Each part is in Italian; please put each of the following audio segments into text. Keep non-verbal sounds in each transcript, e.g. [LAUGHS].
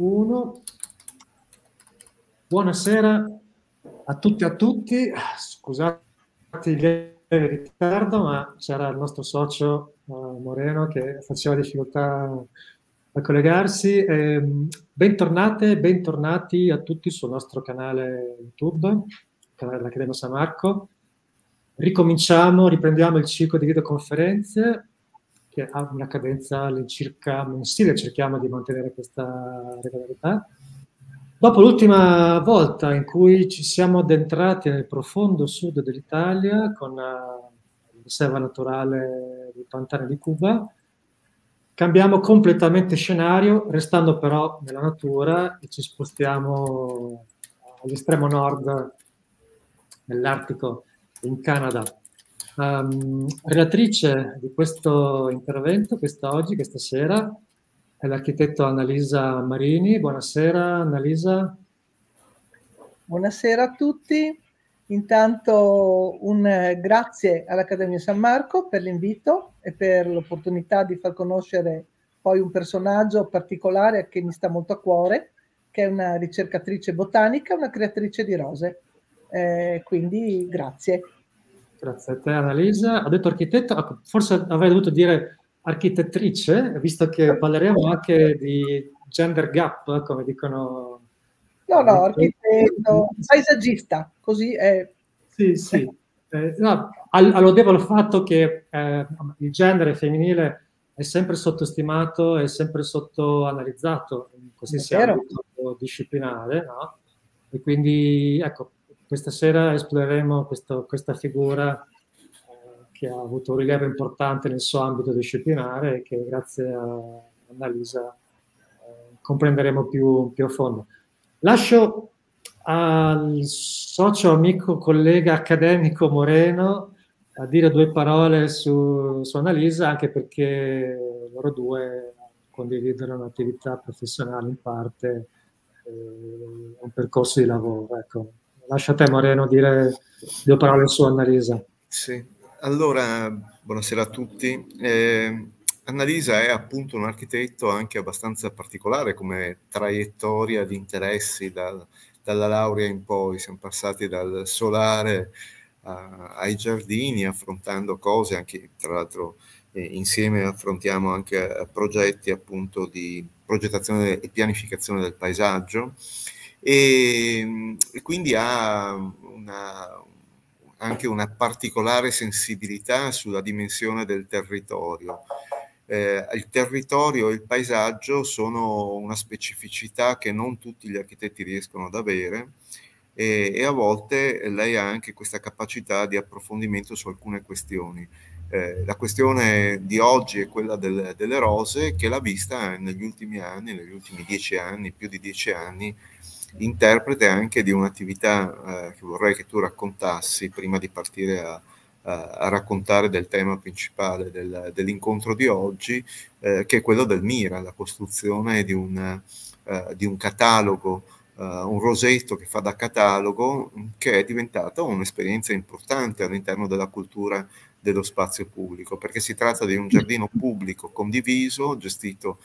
1. Buonasera a tutti e a tutti. Scusate il ritardo, ma c'era il nostro socio eh, Moreno che faceva difficoltà a collegarsi. Ehm, bentornate, bentornati a tutti sul nostro canale YouTube, canale dell'Accademia San Marco. Ricominciamo, riprendiamo il ciclo di videoconferenze che ha una cadenza all'incirca mensile, cerchiamo di mantenere questa regolarità. Dopo l'ultima volta in cui ci siamo addentrati nel profondo sud dell'Italia con eh, la riserva naturale di Pantane di Cuba, cambiamo completamente scenario, restando però nella natura e ci spostiamo all'estremo nord, nell'Artico, in Canada. Um, relatrice di questo intervento, quest'oggi, questa sera, è l'architetto Annalisa Marini. Buonasera Annalisa. Buonasera a tutti. Intanto un eh, grazie all'Accademia San Marco per l'invito e per l'opportunità di far conoscere poi un personaggio particolare che mi sta molto a cuore, che è una ricercatrice botanica, una creatrice di rose. Eh, quindi grazie. Grazie a te Annalisa. Ha detto architetto, ecco, forse avrei dovuto dire architettrice, visto che eh. parleremo anche di gender gap, come dicono. No, no, ecco. architetto, paesaggista, così è. Sì, sì. Eh, no, allodevo al fatto che eh, il genere femminile è sempre sottostimato, è sempre sottoanalizzato in qualsiasi ambito disciplinare, no? E quindi, ecco, questa sera esploreremo questo, questa figura eh, che ha avuto un rilievo importante nel suo ambito disciplinare e che grazie a Annalisa eh, comprenderemo più, più a fondo. Lascio al socio, amico, collega accademico Moreno a dire due parole su, su Annalisa, anche perché loro due condividono un'attività professionale in parte, eh, un percorso di lavoro. Ecco lascia a te Moreno dire due parole su Annalisa. Sì, allora buonasera a tutti. Eh, Annalisa è appunto un architetto anche abbastanza particolare come traiettoria di interessi dal, dalla laurea in poi, siamo passati dal solare a, ai giardini affrontando cose anche tra l'altro eh, insieme affrontiamo anche eh, progetti appunto di progettazione e pianificazione del paesaggio e, mm, e quindi ha una, anche una particolare sensibilità sulla dimensione del territorio. Eh, il territorio e il paesaggio sono una specificità che non tutti gli architetti riescono ad avere e, e a volte lei ha anche questa capacità di approfondimento su alcune questioni. Eh, la questione di oggi è quella del, delle rose che l'ha vista negli ultimi anni, negli ultimi dieci anni, più di dieci anni, interprete anche di un'attività eh, che vorrei che tu raccontassi prima di partire a, a, a raccontare del tema principale del, dell'incontro di oggi, eh, che è quello del Mira, la costruzione di un, eh, di un catalogo, eh, un rosetto che fa da catalogo, che è diventata un'esperienza importante all'interno della cultura dello spazio pubblico, perché si tratta di un giardino pubblico condiviso, gestito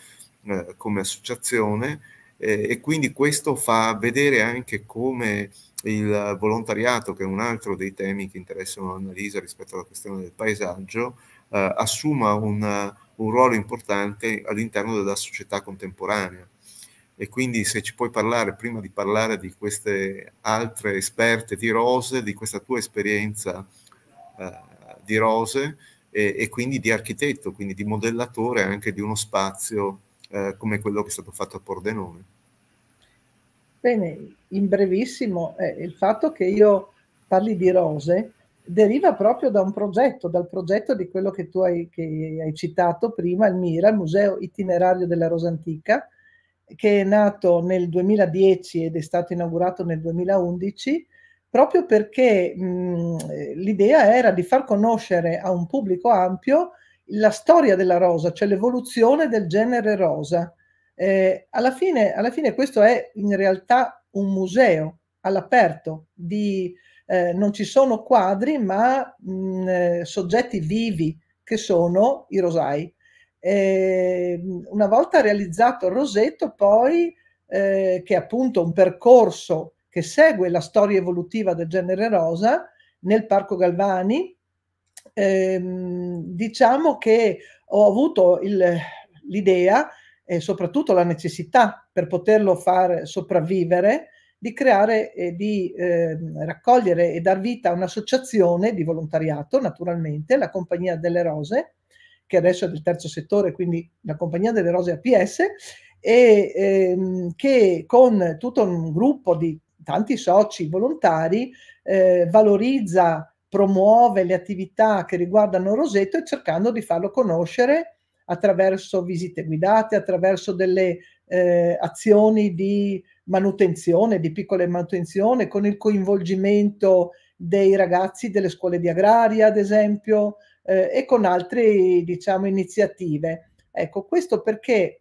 eh, come associazione, eh, e quindi questo fa vedere anche come il volontariato, che è un altro dei temi che interessano Annalisa rispetto alla questione del paesaggio, eh, assuma un, un ruolo importante all'interno della società contemporanea. E quindi se ci puoi parlare, prima di parlare di queste altre esperte di Rose, di questa tua esperienza eh, di Rose e, e, quindi di architetto, quindi di modellatore anche di uno spazio eh, come quello che è stato fatto a Pordenone. Bene, in brevissimo, eh, il fatto che io parli di rose deriva proprio da un progetto, dal progetto di quello che tu hai, che hai citato prima, il MIRA, il Museo Itinerario della Rosa Antica, che è nato nel 2010 ed è stato inaugurato nel 2011, proprio perché mh, l'idea era di far conoscere a un pubblico ampio la storia della rosa, cioè l'evoluzione del genere rosa eh, alla, fine, alla, fine, questo è in realtà un museo all'aperto, di, eh, non ci sono quadri ma mh, mm, eh, soggetti vivi che sono i rosai. Eh, una volta realizzato il rosetto poi, eh, che è appunto un percorso che segue la storia evolutiva del genere rosa, nel Parco Galvani, ehm, diciamo che ho avuto il, l'idea e soprattutto la necessità per poterlo far sopravvivere di creare e di eh, raccogliere e dar vita a un'associazione di volontariato, naturalmente, la Compagnia delle Rose, che adesso è del terzo settore, quindi la Compagnia delle Rose APS, e ehm, che con tutto un gruppo di tanti soci volontari eh, valorizza, promuove le attività che riguardano Roseto e cercando di farlo conoscere attraverso visite guidate, attraverso delle eh, azioni di manutenzione, di piccole manutenzione, con il coinvolgimento dei ragazzi delle scuole di agraria, ad esempio, eh, e con altre diciamo, iniziative. Ecco, questo perché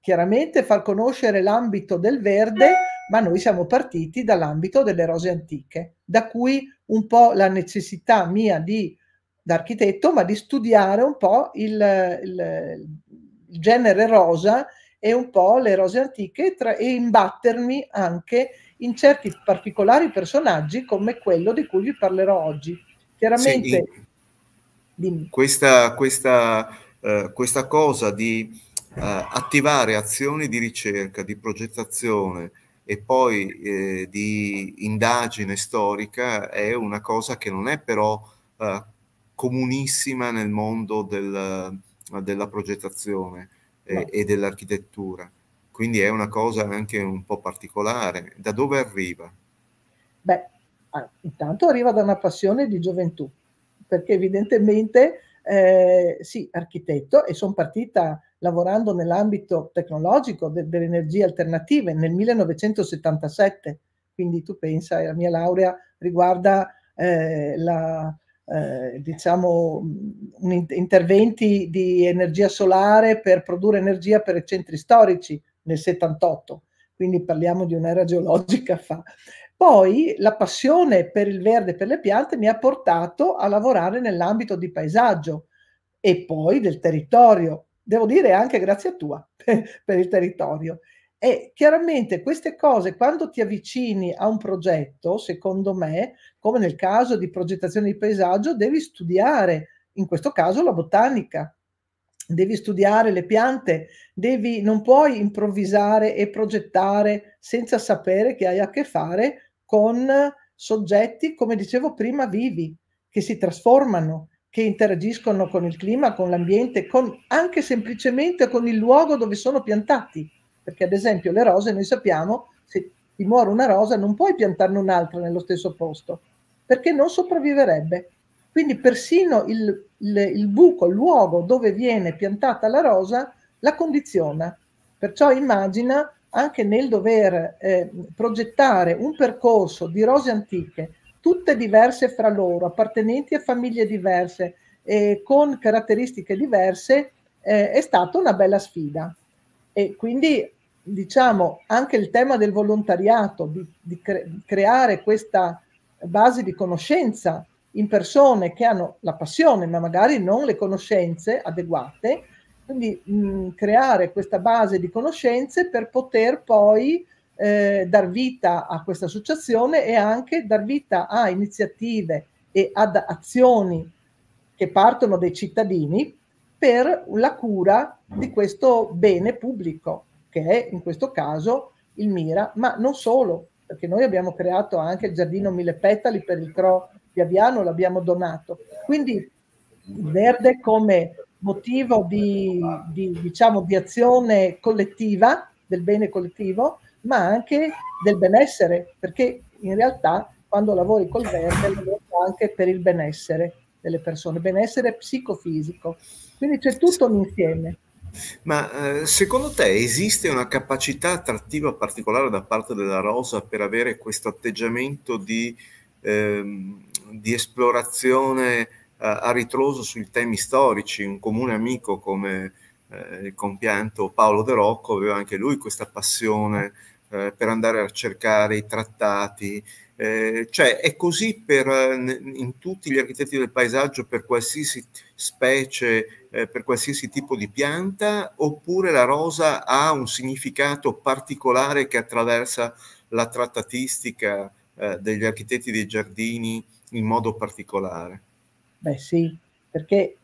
chiaramente far conoscere l'ambito del verde, ma noi siamo partiti dall'ambito delle rose antiche, da cui un po' la necessità mia di d'architetto, ma di studiare un po' il, il, il genere rosa e un po' le rose antiche tra, e imbattermi anche in certi particolari personaggi come quello di cui vi parlerò oggi. Chiaramente... Sì, questa, questa, uh, questa, cosa di uh, attivare azioni di ricerca, di progettazione e poi eh, di indagine storica è una cosa che non è però uh, comunissima nel mondo del, della progettazione e, e dell'architettura. Quindi è una cosa anche un po' particolare. Da dove arriva? Beh, ah, intanto arriva da una passione di gioventù, perché evidentemente eh, sì, architetto e sono partita lavorando nell'ambito tecnologico de- delle energie alternative nel 1977, quindi tu pensa, la mia laurea riguarda eh, la, eh, diciamo, mm, un, interventi di energia solare per produrre energia per i centri storici nel 78, quindi parliamo di un'era geologica fa. Poi la passione per il verde e per le piante mi ha portato a lavorare nell'ambito di paesaggio e poi del territorio, devo dire anche grazie a tua [LAUGHS] per, per il territorio. E chiaramente queste cose, quando ti avvicini a un progetto, secondo me, come nel caso di progettazione di paesaggio, devi studiare, in questo caso, la botanica, devi studiare le piante, devi, non puoi improvvisare e progettare senza sapere che hai a che fare con soggetti, come dicevo prima, vivi, che si trasformano, che interagiscono con il clima, con l'ambiente, con, anche semplicemente con il luogo dove sono piantati. Perché ad esempio le rose, noi sappiamo, se ti muore una rosa non puoi piantarne un'altra nello stesso posto, perché non sopravviverebbe. Quindi persino il, il, il buco, il luogo dove viene piantata la rosa, la condiziona. Perciò immagina anche nel dover eh, progettare un percorso di rose antiche, tutte diverse fra loro, appartenenti a famiglie diverse e con caratteristiche diverse, eh, è stata una bella sfida. E quindi diciamo anche il tema del volontariato, di, di cre- creare questa base di conoscenza in persone che hanno la passione ma magari non le conoscenze adeguate, quindi mh, mm, creare questa base di conoscenze per poter poi eh, dar vita a questa associazione e anche dar vita a iniziative e ad azioni che partono dai cittadini per la cura di questo bene pubblico, che è in questo caso il Mira, ma non solo, perché noi abbiamo creato anche il giardino Mille Petali per il Cro di Aviano, l'abbiamo donato. Quindi il verde come motivo di, di, diciamo, di azione collettiva, del bene collettivo, ma anche del benessere, perché in realtà quando lavori col verde lavori anche per il benessere delle persone, benessere psicofisico. Quindi c'è tutto un insieme. Ma eh, secondo te esiste una capacità attrattiva particolare da parte della rosa per avere questo atteggiamento di, ehm, di esplorazione eh, a ritroso sui temi storici? Un comune amico come eh, il compianto Paolo De Rocco aveva anche lui questa passione eh, per andare a cercare i trattati. Eh, cioè è così per, in tutti gli architetti del paesaggio, per qualsiasi specie eh, per qualsiasi tipo di pianta oppure la rosa ha un significato particolare che attraversa la trattatistica eh, degli architetti dei giardini in modo particolare? Beh sì, perché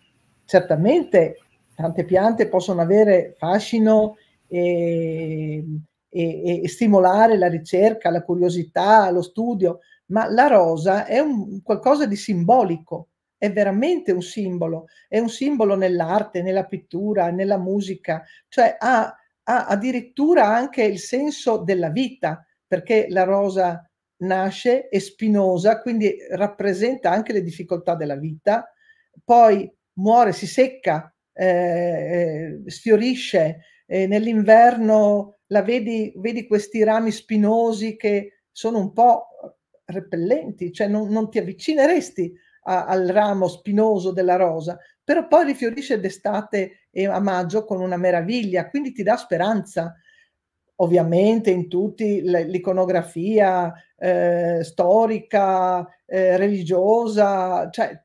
certamente tante piante possono avere fascino e, e, e stimolare la ricerca, la curiosità, lo studio, ma la rosa è un, qualcosa di simbolico è veramente un simbolo, è un simbolo nell'arte, nella pittura, nella musica, cioè ha, ha addirittura anche il senso della vita, perché la rosa nasce, è spinosa, quindi rappresenta anche le difficoltà della vita, poi muore, si secca, eh, eh sfiorisce, eh, nell'inverno la vedi, vedi questi rami spinosi che sono un po' repellenti, cioè non, non ti avvicineresti a, al ramo spinoso della rosa, però poi rifiorisce d'estate e a maggio con una meraviglia, quindi ti dà speranza. Ovviamente in tutti l'iconografia eh, storica, eh, religiosa, cioè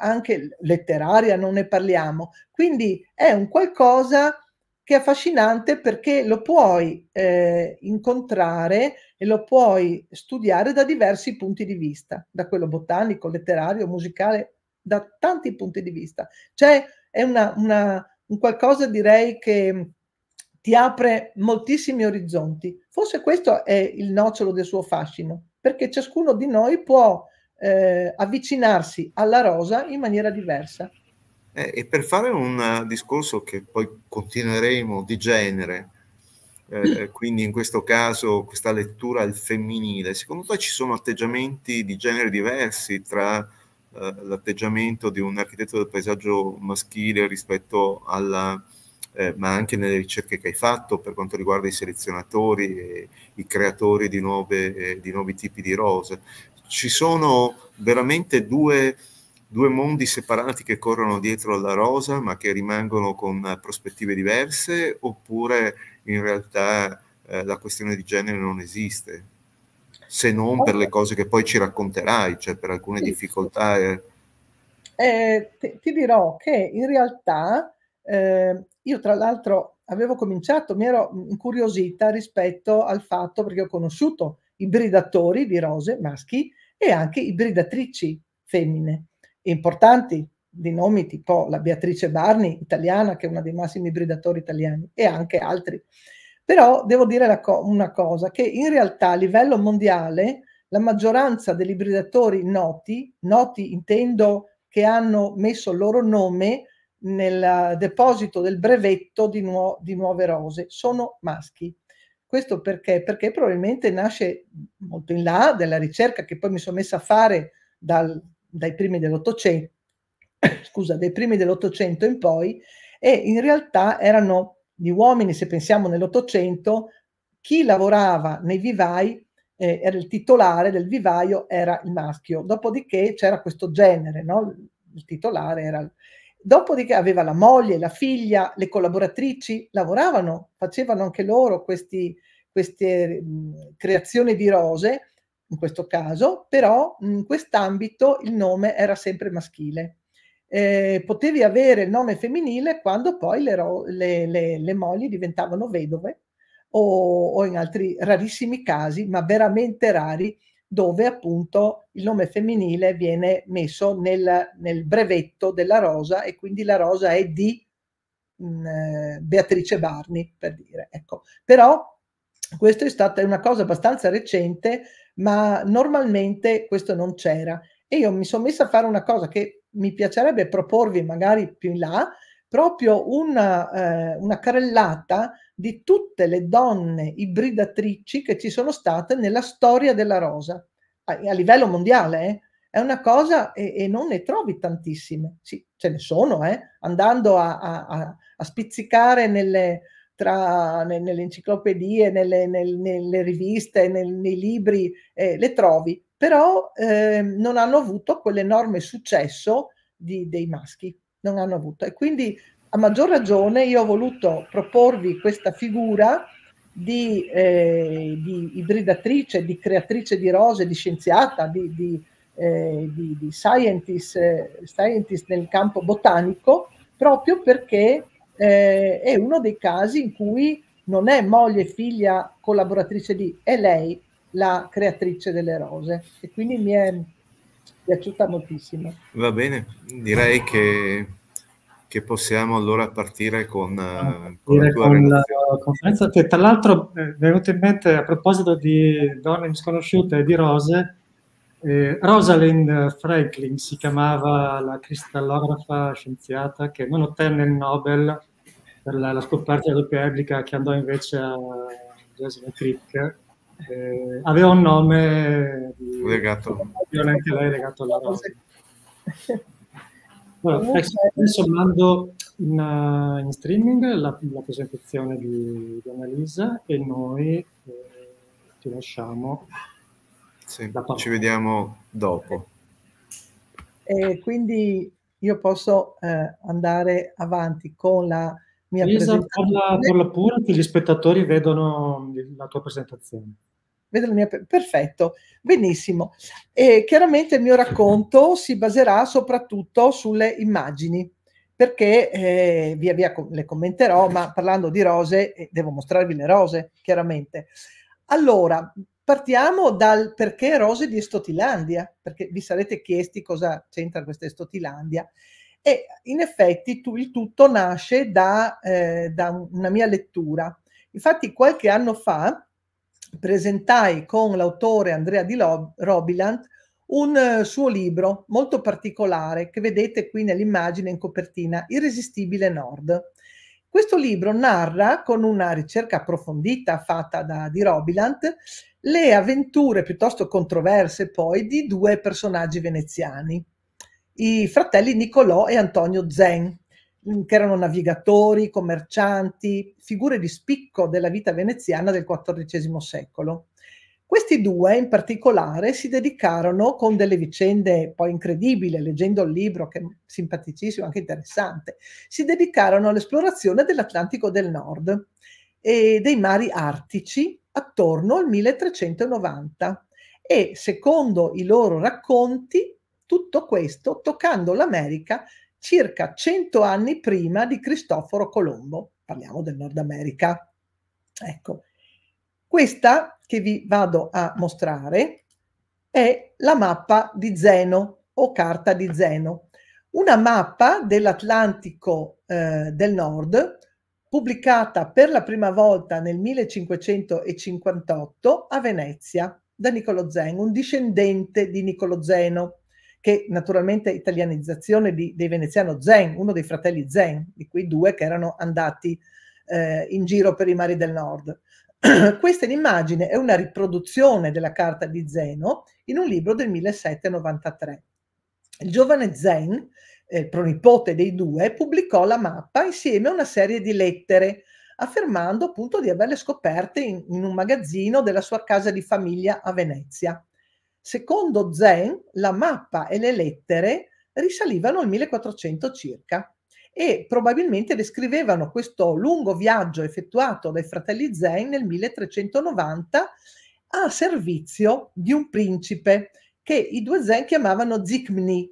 anche letteraria, non ne parliamo. Quindi è un qualcosa che è affascinante perché lo puoi eh, incontrare e lo puoi studiare da diversi punti di vista, da quello botanico, letterario, musicale, da tanti punti di vista. Cioè è una, una, un qualcosa direi che mm, ti apre moltissimi orizzonti. Forse questo è il nocciolo del suo fascino, perché ciascuno di noi può eh, avvicinarsi alla rosa in maniera diversa. Eh, e per fare un eh, discorso che poi continueremo di genere, eh, mm. eh, quindi in questo caso questa lettura al femminile, secondo te ci sono atteggiamenti di genere diversi tra eh, l'atteggiamento di un architetto del paesaggio maschile rispetto alla... Eh, ma anche nelle ricerche che hai fatto per quanto riguarda i selezionatori e i creatori di, nuove, di nuovi tipi di rose. Ci sono veramente due due mondi separati che corrono dietro alla rosa ma che rimangono con eh, prospettive diverse oppure in realtà eh, la questione di genere non esiste, se non per le cose che poi ci racconterai, cioè per alcune sì, difficoltà. Sì. Eh, ti, ti, dirò che in realtà eh, io tra l'altro avevo cominciato, mi ero incuriosita rispetto al fatto perché ho conosciuto ibridatori di rose maschi e anche ibridatrici femmine importanti di nomi tipo la Beatrice Barni, italiana, che è una dei massimi bridatori italiani, e anche altri. Però devo dire co una cosa, che in realtà a livello mondiale la maggioranza degli ibridatori noti, noti intendo che hanno messo il loro nome nel deposito del brevetto di, nuo di nuove rose, sono maschi. Questo perché? Perché probabilmente nasce molto in là della ricerca che poi mi sono messa a fare dal dai primi dell'Ottocento, [COUGHS] scusa, dai primi dell'Ottocento in poi, e in realtà erano gli uomini, se pensiamo nell'Ottocento, chi lavorava nei vivai eh, era il titolare del vivaio, era il maschio, dopodiché c'era questo genere, no? il titolare era... Il... Dopodiché aveva la moglie, la figlia, le collaboratrici, lavoravano, facevano anche loro questi, queste mh, creazioni di rose in questo caso, però in quest'ambito il nome era sempre maschile. Eh, potevi avere il nome femminile quando poi le, ro- le, le, le mogli diventavano vedove o, o, in altri rarissimi casi, ma veramente rari, dove appunto il nome femminile viene messo nel, nel brevetto della rosa e quindi la rosa è di mh, eh, Beatrice Barni, per dire. Ecco. Però questa è stata una cosa abbastanza recente, ma normalmente questo non c'era. E io mi sono messa a fare una cosa che mi piacerebbe proporvi magari più in là, proprio una, eh, una carrellata di tutte le donne ibridatrici che ci sono state nella storia della rosa, a, a livello mondiale. Eh? È una cosa e, e, non ne trovi tantissime. Sì, ce ne sono, eh? andando a, a, a spizzicare nelle, tra, nelle enciclopedie, nelle, nelle, nelle riviste, nel, nei libri, eh, le trovi, però eh, non hanno avuto quell'enorme successo di, dei maschi, non hanno avuto. E quindi a maggior ragione io ho voluto proporvi questa figura di, eh, di ibridatrice, di creatrice di rose, di scienziata, di, di, eh, di scientist, eh, scientist nel campo botanico, proprio perché eh, è uno dei casi in cui non è moglie e figlia collaboratrice di, è lei la creatrice delle rose e quindi mi è piaciuta moltissimo. Va bene, direi che, che possiamo allora partire con, eh, con la, con la conferenza che tra l'altro eh, è venuto in mente a proposito di donne sconosciute e di rose eh, Rosalind Franklin si chiamava la cristallografa scienziata che non ottenne il Nobel per la, la scoperta della doppia elica che andò invece a Joseph Crick. Eh, aveva un nome di, legato. ovviamente lei legato alla Rosa. Allora, adesso mando in, eh, in streaming la, la, presentazione di, di Annalisa e noi eh, ti lasciamo sì, ci vediamo dopo. E quindi io posso eh, andare avanti con la mia Lisa, presentazione. Parla, parla pure che gli spettatori vedono la tua presentazione. Vedo la mia, perfetto, benissimo. E chiaramente il mio racconto si baserà soprattutto sulle immagini, perché eh, via via le commenterò, ma parlando di rose eh, devo mostrarvi le rose, chiaramente. Allora, Partiamo dal perché rose di Estotilandia, perché vi sarete chiesti cosa c'entra questa Estotilandia. E in effetti tu, il tutto nasce da, eh, da una mia lettura. Infatti qualche anno fa presentai con l'autore Andrea di Lob- Robiland un uh, suo libro molto particolare che vedete qui nell'immagine in copertina, Irresistibile Nord. Questo libro narra, con una ricerca approfondita fatta da Di Robilant, le avventure piuttosto controverse poi di due personaggi veneziani, i fratelli Nicolò e Antonio Zen, mm, che erano navigatori, commercianti, figure di spicco della vita veneziana del XIV secolo. Questi due in particolare si dedicarono con delle vicende poi incredibili, leggendo il libro che è simpaticissimo, anche interessante, si dedicarono all'esplorazione dell'Atlantico del Nord e dei mari artici attorno al 1390 e secondo i loro racconti tutto questo toccando l'America circa 100 anni prima di Cristoforo Colombo. Parliamo del Nord America. Ecco, questa che vi vado a mostrare è la mappa di Zeno o carta di Zeno, una mappa dell'Atlantico eh, del Nord pubblicata per la prima volta nel 1558 a Venezia da Niccolo Zeno, un discendente di Niccolo Zeno, che naturalmente è italianizzazione di, dei veneziano Zen, uno dei fratelli Zen, di quei due che erano andati eh, in giro per i mari del nord. [CLEARS THROAT] Questa è l'immagine, è una riproduzione della carta di Zeno in un libro del 1793. Il giovane Zen, eh, pronipote dei due, pubblicò la mappa insieme a una serie di lettere, affermando appunto di averle scoperte in, in un magazzino della sua casa di famiglia a Venezia. Secondo Zen, la mappa e le lettere risalivano al 1400 circa e probabilmente descrivevano questo lungo viaggio effettuato dai fratelli Zain nel 1390 a servizio di un principe che i due Zen chiamavano Zikmni.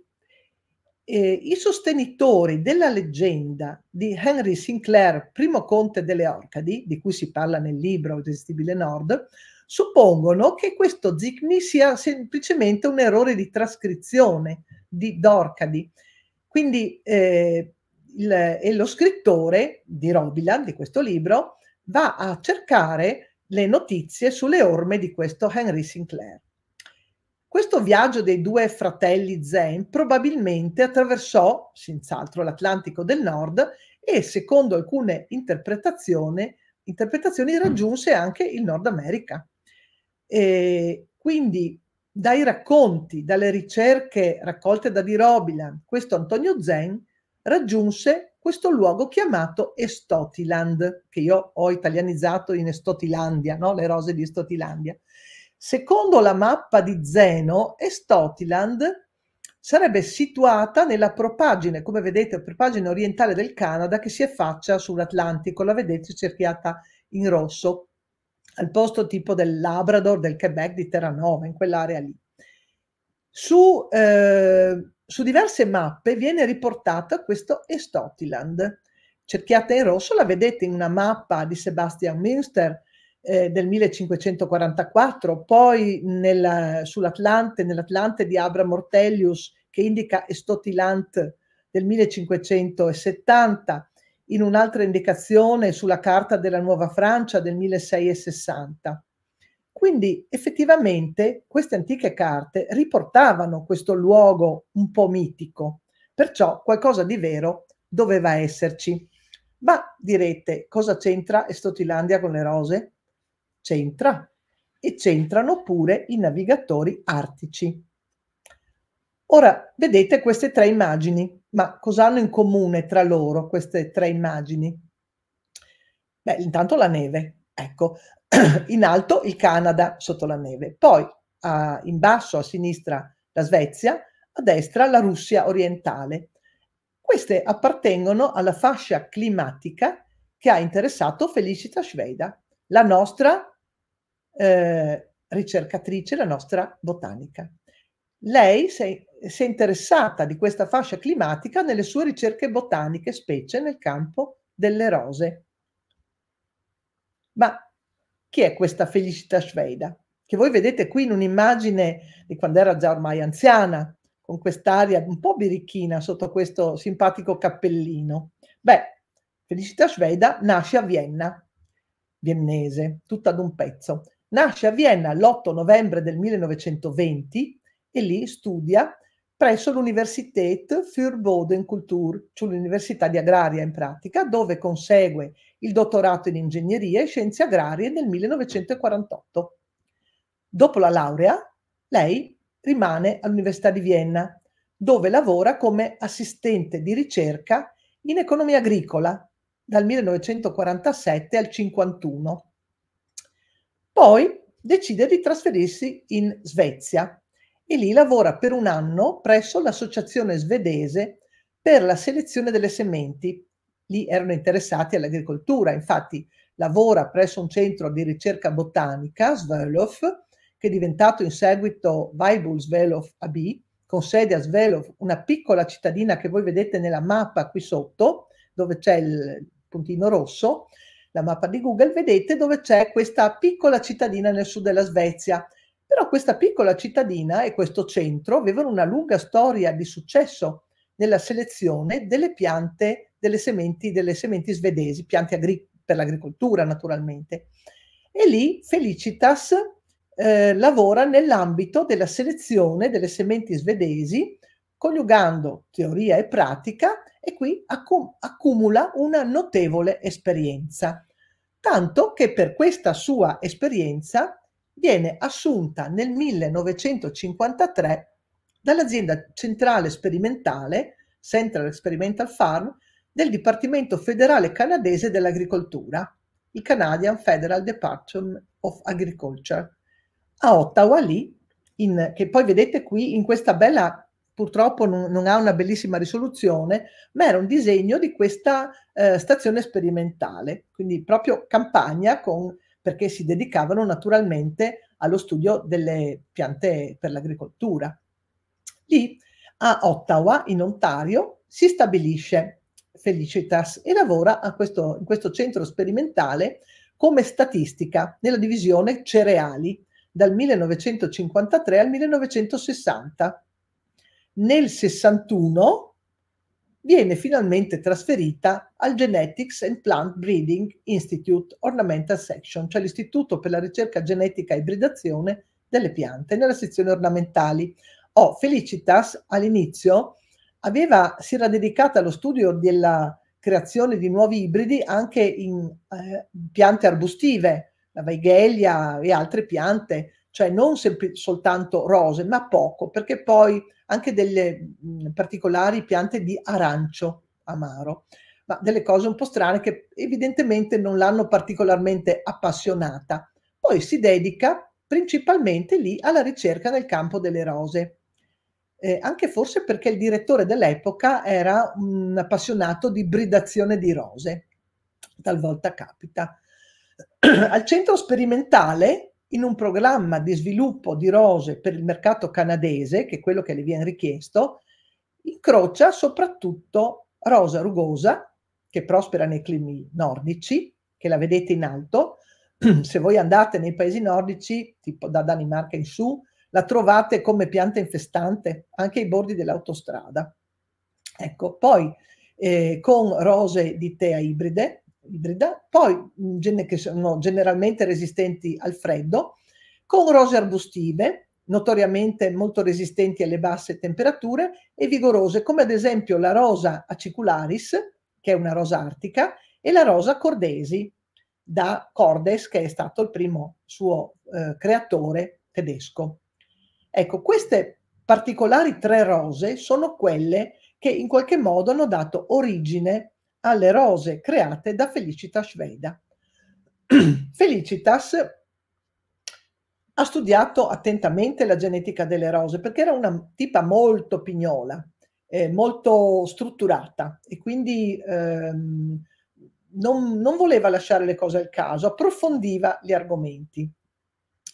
Eh, I sostenitori della leggenda di Henry Sinclair, primo conte delle Orcadi, di cui si parla nel libro Irresistibile Nord, suppongono che questo Zikni sia semplicemente un errore di trascrizione di Dorcadi. Quindi eh, il, e lo scrittore di Robiland, di questo libro, va a cercare le notizie sulle orme di questo Henry Sinclair. Questo viaggio dei due fratelli Zen probabilmente attraversò senz'altro l'Atlantico del Nord e, secondo alcune interpretazioni, mm. raggiunse anche il Nord America. E quindi dai racconti, dalle ricerche raccolte da Di Robiland, questo Antonio Zen raggiunse questo luogo chiamato Estotiland, che io ho italianizzato in Estotilandia, no? le rose di Estotilandia. Secondo la mappa di Zeno, Estotiland sarebbe situata nella propagine, come vedete, propagine orientale del Canada che si affaccia sull'Atlantico, la vedete cerchiata in rosso, al posto tipo del Labrador, del Quebec, di Terranova, in quell'area lì. Su eh, su diverse mappe viene riportato questo Estotiland. Cerchiata in rosso la vedete in una mappa di Sebastian Münster eh, del 1544, poi nella, sull'Atlante, nell'Atlante di Abraham Ortelius che indica Estotiland del 1570, in un'altra indicazione sulla Carta della Nuova Francia del 1660. Quindi effettivamente queste antiche carte riportavano questo luogo un po' mitico, perciò qualcosa di vero doveva esserci. Ma direte, cosa c'entra Estotilandia con le rose? C'entra, e c'entrano pure i navigatori artici. Ora vedete queste tre immagini, ma cosa hanno in comune tra loro queste tre immagini? Beh, intanto la neve. Ecco, [CLEARS THROAT] in alto il Canada sotto la neve, poi a, in basso a sinistra la Svezia, a destra la Russia orientale. Queste appartengono alla fascia climatica che ha interessato Felicita Schweda, la nostra eh, ricercatrice, la nostra botanica. Lei si è, interessata di questa fascia climatica nelle sue ricerche botaniche, specie nel campo delle rose. Ma chi è questa Felicita Sveda? Che voi vedete qui in un'immagine di quando era già ormai anziana, con quest'aria un po' birichina sotto questo simpatico cappellino. Beh, Felicita Sveda nasce a Vienna, viennese, tutta ad un pezzo. Nasce a Vienna l'8 novembre del 1920 e lì studia presso l'Universität für Bodenkultur, cioè l'università di agraria in pratica, dove consegue il dottorato in ingegneria e scienze agrarie nel 1948. Dopo la laurea, lei rimane all'Università di Vienna, dove lavora come assistente di ricerca in economia agricola dal 1947 al 1951. Poi decide di trasferirsi in Svezia e lì lavora per un anno presso l'associazione svedese per la selezione delle sementi, lì erano interessati all'agricoltura. Infatti lavora presso un centro di ricerca botanica, Svelov, che è diventato in seguito Weibul Svelov AB, con sede a Svelov, una piccola cittadina che voi vedete nella mappa qui sotto, dove c'è il puntino rosso, la mappa di Google, vedete dove c'è questa piccola cittadina nel sud della Svezia. Però questa piccola cittadina e questo centro avevano una lunga storia di successo nella selezione delle piante, delle sementi, delle sementi svedesi, piante agri- per l'agricoltura naturalmente. E lì Felicitas eh, lavora nell'ambito della selezione delle sementi svedesi, coniugando teoria e pratica, e qui accum- accumula una notevole esperienza. Tanto che per questa sua esperienza viene assunta nel 1953 dall'azienda centrale sperimentale, Central Experimental Farm, del Dipartimento federale canadese dell'agricoltura, il Canadian Federal Department of Agriculture, a Ottawa, lì, in, che poi vedete qui in questa bella purtroppo non, non, ha una bellissima risoluzione, ma era un disegno di questa eh, stazione sperimentale, quindi proprio campagna con, perché si dedicavano naturalmente allo studio delle piante per l'agricoltura. Lì a Ottawa, in Ontario, si stabilisce Felicitas e lavora questo, in questo centro sperimentale come statistica nella divisione cereali dal 1953 al 1960. Nel 61 viene finalmente trasferita al Genetics and Plant Breeding Institute Ornamental Section, cioè l'Istituto per la ricerca genetica e ibridazione delle piante nella sezione ornamentali, Oh, Felicitas all'inizio aveva, si era dedicata allo studio della creazione di nuovi ibridi anche in eh, piante arbustive, la vaighelia e altre piante, cioè non sempre, soltanto rose, ma poco, perché poi anche delle mh, particolari piante di arancio amaro, ma delle cose un po' strane che evidentemente non l'hanno particolarmente appassionata. Poi si dedica principalmente lì alla ricerca nel campo delle rose eh, anche forse perché il direttore dell'epoca era un appassionato di bridazione di rose, talvolta capita. [CLEARS THROAT] Al centro sperimentale, in un programma di sviluppo di rose per il mercato canadese, che è quello che le viene richiesto, incrocia soprattutto rosa rugosa, che prospera nei climi nordici, che la vedete in alto. [CLEARS THROAT] Se voi andate nei paesi nordici, tipo da Danimarca in su, la trovate come pianta infestante anche ai bordi dell'autostrada. Ecco, poi eh, con rose di tea ibride, ibrida, poi mm, gen- che sono generalmente resistenti al freddo, con rose arbustive, notoriamente molto resistenti alle basse temperature e vigorose, come ad esempio la rosa acicularis, che è una rosa artica, e la rosa cordesi, da Cordes, che è stato il primo suo eh, creatore tedesco. Ecco, queste particolari tre rose sono quelle che in qualche modo hanno dato origine alle rose create da Felicitas Veda. [CLEARS THROAT] Felicitas ha studiato attentamente la genetica delle rose perché era una tipa molto pignola, eh, molto strutturata e quindi ehm, non, non, voleva lasciare le cose al caso, approfondiva gli argomenti.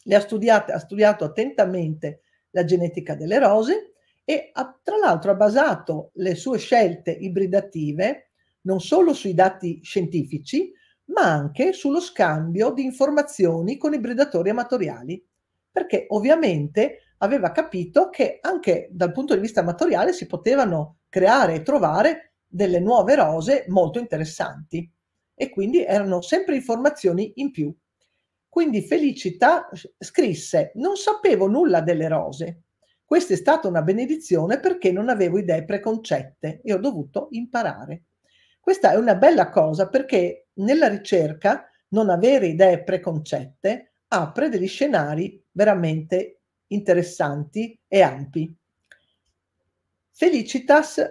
Le ha, studiate, ha studiato attentamente la genetica delle rose e ha, tra l'altro ha basato le sue scelte ibridative non solo sui dati scientifici, ma anche sullo scambio di informazioni con i bredatori amatoriali, perché ovviamente aveva capito che anche dal punto di vista amatoriale si potevano creare e trovare delle nuove rose molto interessanti e quindi erano sempre informazioni in più quindi Felicità scrisse, non sapevo nulla delle rose. Questa è stata una benedizione perché non avevo idee preconcette e ho dovuto imparare. Questa è una bella cosa perché nella ricerca non avere idee preconcette apre degli scenari veramente interessanti e ampi. Felicitas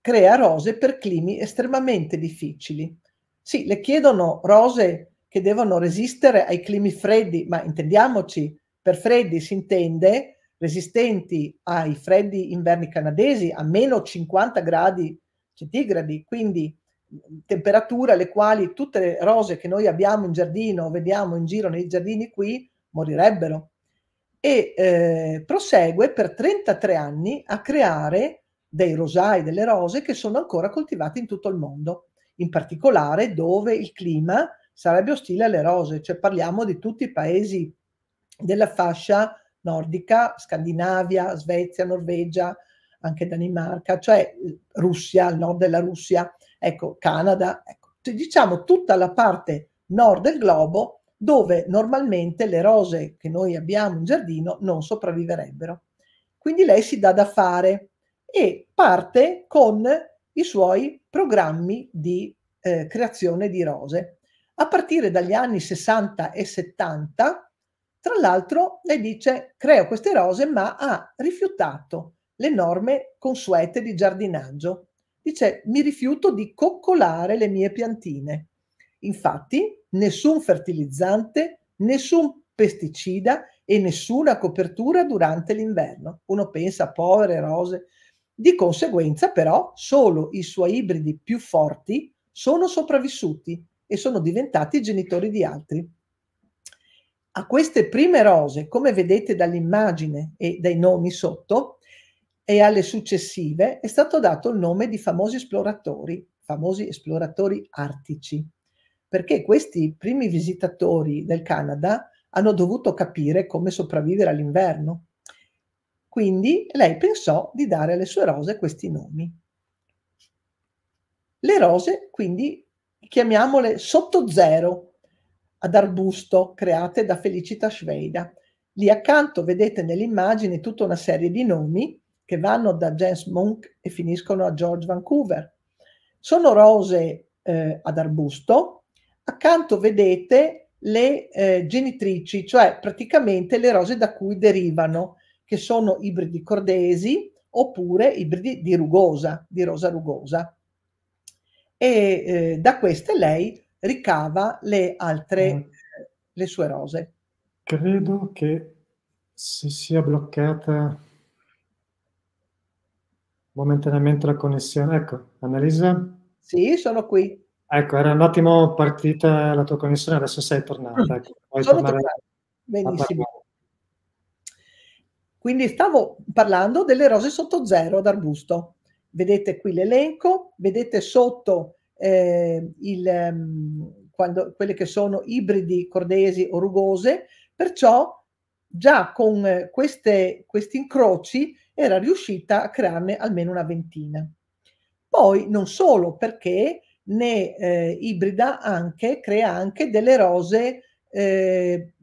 crea rose per climi estremamente difficili. Sì, le chiedono rose che devono resistere ai climi freddi, ma intendiamoci, per freddi si intende resistenti ai freddi inverni canadesi a meno 50 gradi centigradi, quindi mm, temperature alle quali tutte le rose che noi abbiamo in giardino, vediamo in giro nei giardini qui, morirebbero. E eh, prosegue per 33 anni a creare dei rosai, delle rose che sono ancora coltivate in tutto il mondo, in particolare dove il clima sarebbe ostile alle rose, cioè parliamo di tutti i paesi della fascia nordica, Scandinavia, Svezia, Norvegia, anche Danimarca, cioè Russia, il nord della Russia, ecco, Canada, ecco. Cioè, diciamo tutta la parte nord del globo dove normalmente le rose che noi abbiamo in giardino non sopravviverebbero. Quindi lei si dà da fare e parte con i suoi programmi di eh, creazione di rose a partire dagli anni 60 e 70, tra l'altro lei dice creo queste rose ma ha rifiutato le norme consuete di giardinaggio. Dice mi rifiuto di coccolare le mie piantine. Infatti nessun fertilizzante, nessun pesticida e nessuna copertura durante l'inverno. Uno pensa povere rose. Di conseguenza però solo i suoi ibridi più forti sono sopravvissuti e sono diventati genitori di altri. A queste prime rose, come vedete dall'immagine e dai nomi sotto, e alle successive è stato dato il nome di famosi esploratori, famosi esploratori artici, perché questi primi visitatori del Canada hanno dovuto capire come sopravvivere all'inverno. Quindi lei pensò di dare alle sue rose questi nomi. Le rose quindi chiamiamole sotto zero, ad arbusto create da Felicita Schweida. Lì accanto vedete nell'immagine tutta una serie di nomi che vanno da James Monk e finiscono a George Vancouver. Sono rose eh, ad arbusto, accanto vedete le eh, genitrici, cioè praticamente le rose da cui derivano, che sono ibridi cordesi oppure ibridi di rugosa, di rosa rugosa e eh, da queste lei ricava le altre, mm. le sue rose. Credo che si sia bloccata momentaneamente la connessione. Ecco, Annalisa? Sì, sono qui. Ecco, era un attimo partita la tua connessione, adesso sei tornata. Mm, ecco, puoi sono tornata. Benissimo. Quindi stavo parlando delle rose sotto zero d'arbusto. Vedete qui l'elenco, vedete sotto eh, il, um, quando, quelle che sono ibridi cordesi o rugose, perciò già con queste, questi incroci era riuscita a crearne almeno una ventina. Poi non solo perché ne eh, ibrida anche, crea anche delle rose eh,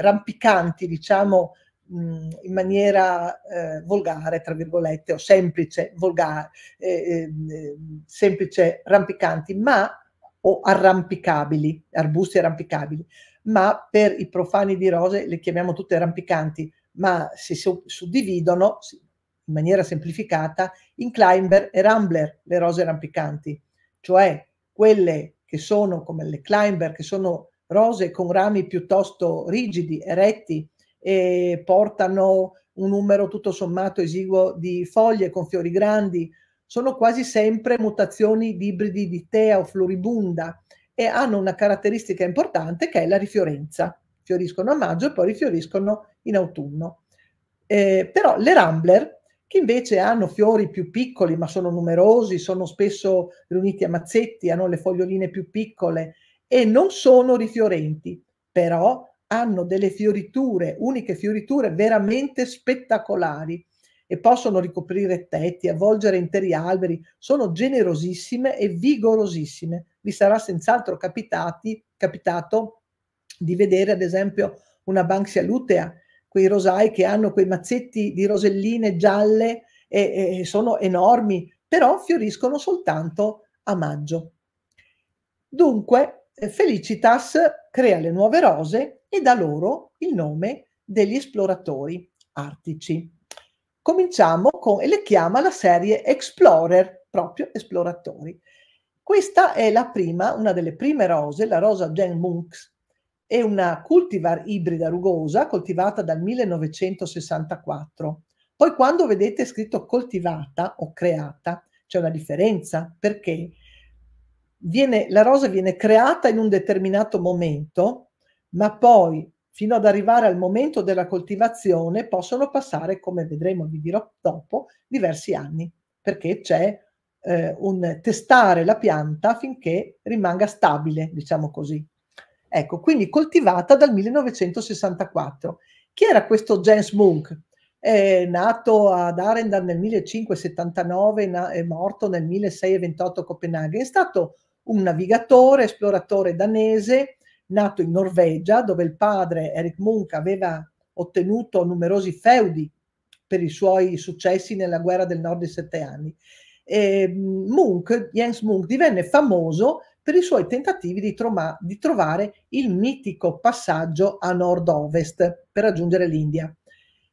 rampicanti, diciamo mh, in maniera eh, volgare, tra virgolette, o semplice, volgare, eh, eh, semplice, rampicanti, ma o arrampicabili, arbusti arrampicabili, ma per i profani di rose le chiamiamo tutte rampicanti, ma si suddividono in maniera semplificata in climber e rambler, le rose rampicanti, cioè quelle che sono come le climber, che sono rose con rami piuttosto rigidi, eretti, e portano un numero tutto sommato esiguo di foglie con fiori grandi, sono quasi sempre mutazioni di ibridi di tea o floribunda e hanno una caratteristica importante che è la rifiorenza. Fioriscono a maggio e poi rifioriscono in autunno. Eh, però le rambler, che invece hanno fiori più piccoli ma sono numerosi, sono spesso riuniti a mazzetti, hanno le foglioline più piccole e non sono rifiorenti, però hanno delle fioriture, uniche fioriture veramente spettacolari e possono ricoprire tetti, avvolgere interi alberi, sono generosissime e vigorosissime. Vi sarà senz'altro capitati, capitato di vedere ad esempio una Banksia lutea, quei rosai che hanno quei mazzetti di roselline gialle e, e sono enormi, però fioriscono soltanto a maggio. Dunque, eh, Felicitas crea le nuove rose e da loro il nome degli esploratori artici. Cominciamo con, e le chiama la serie Explorer, proprio esploratori. Questa è la prima, una delle prime rose, la rosa Jen Munks, è una cultivar ibrida rugosa coltivata dal 1964. Poi quando vedete scritto coltivata o creata, c'è una differenza perché viene, la rosa viene creata in un determinato momento ma poi fino ad arrivare al momento della coltivazione possono passare, come vedremo vi dirò dopo, diversi anni, perché c'è eh, un testare la pianta finché rimanga stabile, diciamo così. Ecco, quindi coltivata dal 1964. Chi era questo Jens Munk? È nato ad Arendal nel 1579, na- è morto nel 1628 a Copenaghen. È stato un navigatore, esploratore danese, nato in Norvegia, dove il padre Eric Munk aveva ottenuto numerosi feudi per i suoi successi nella guerra del nord di sette anni. E Munk, Jens Munk divenne famoso per i suoi tentativi di, troma- di trovare il mitico passaggio a nord-ovest per raggiungere l'India.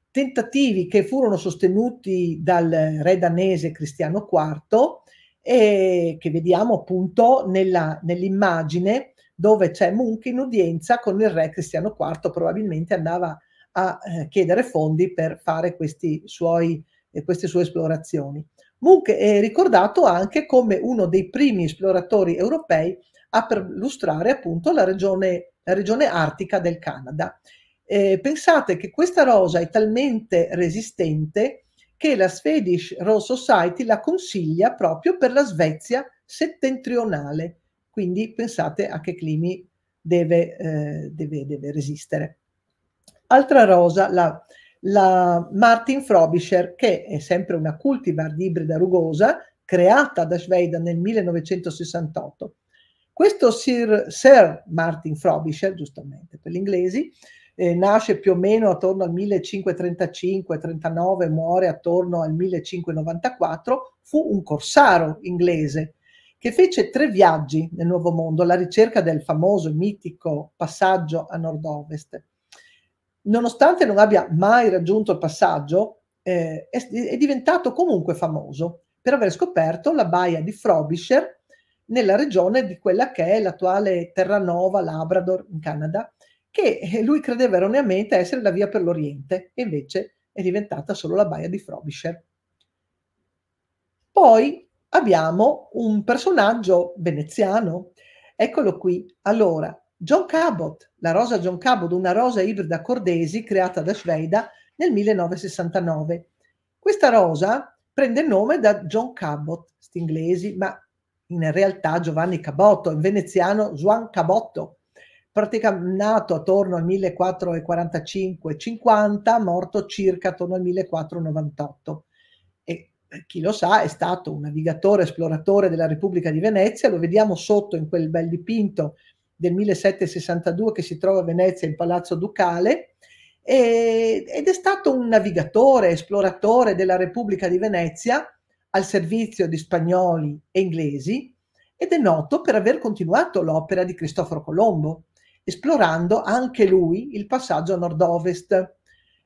Tentativi che furono sostenuti dal re danese Cristiano IV e che vediamo appunto nella, nell'immagine dove c'è Munch in udienza con il re Cristiano IV, probabilmente andava a eh, chiedere fondi per fare suoi, eh, queste sue esplorazioni. Munch è ricordato anche come uno dei primi esploratori europei a perlustrare appunto la regione, la regione artica del Canada. Eh, pensate che questa rosa è talmente resistente che la Swedish Rose Society la consiglia proprio per la Svezia settentrionale quindi pensate a che climi deve, eh, deve, deve resistere. Altra rosa, la, la Martin Frobisher, che è sempre una cultivar di ibrida rugosa, creata da Sveda nel 1968. Questo Sir, Sir Martin Frobisher, giustamente per gli inglesi, eh, nasce più o meno attorno al 1535-39, muore attorno al 1594, fu un corsaro inglese che fece tre viaggi nel Nuovo Mondo alla ricerca del famoso e mitico passaggio a nord-ovest. Nonostante non abbia mai raggiunto il passaggio, eh, è, è diventato comunque famoso per aver scoperto la baia di Frobisher nella regione di quella che è l'attuale Terranova, Labrador, in Canada, che lui credeva erroneamente essere la via per l'Oriente, e invece è diventata solo la baia di Frobisher. Poi abbiamo un personaggio veneziano. Eccolo qui. Allora, John Cabot, la rosa John Cabot, una rosa ibrida cordesi creata da Schweida nel 1969. Questa rosa prende il nome da John Cabot, sti inglesi, ma in realtà Giovanni Cabotto, il veneziano Juan Cabotto, praticamente nato attorno al 1445-50, morto circa attorno al 1498. Eh, chi lo sa, è stato un navigatore esploratore della Repubblica di Venezia, lo vediamo sotto in quel bel dipinto del 1762 che si trova a Venezia in Palazzo Ducale, e, ed è stato un navigatore, esploratore della Repubblica di Venezia al servizio di spagnoli e inglesi ed è noto per aver continuato l'opera di Cristoforo Colombo, esplorando anche lui il passaggio a nord-ovest,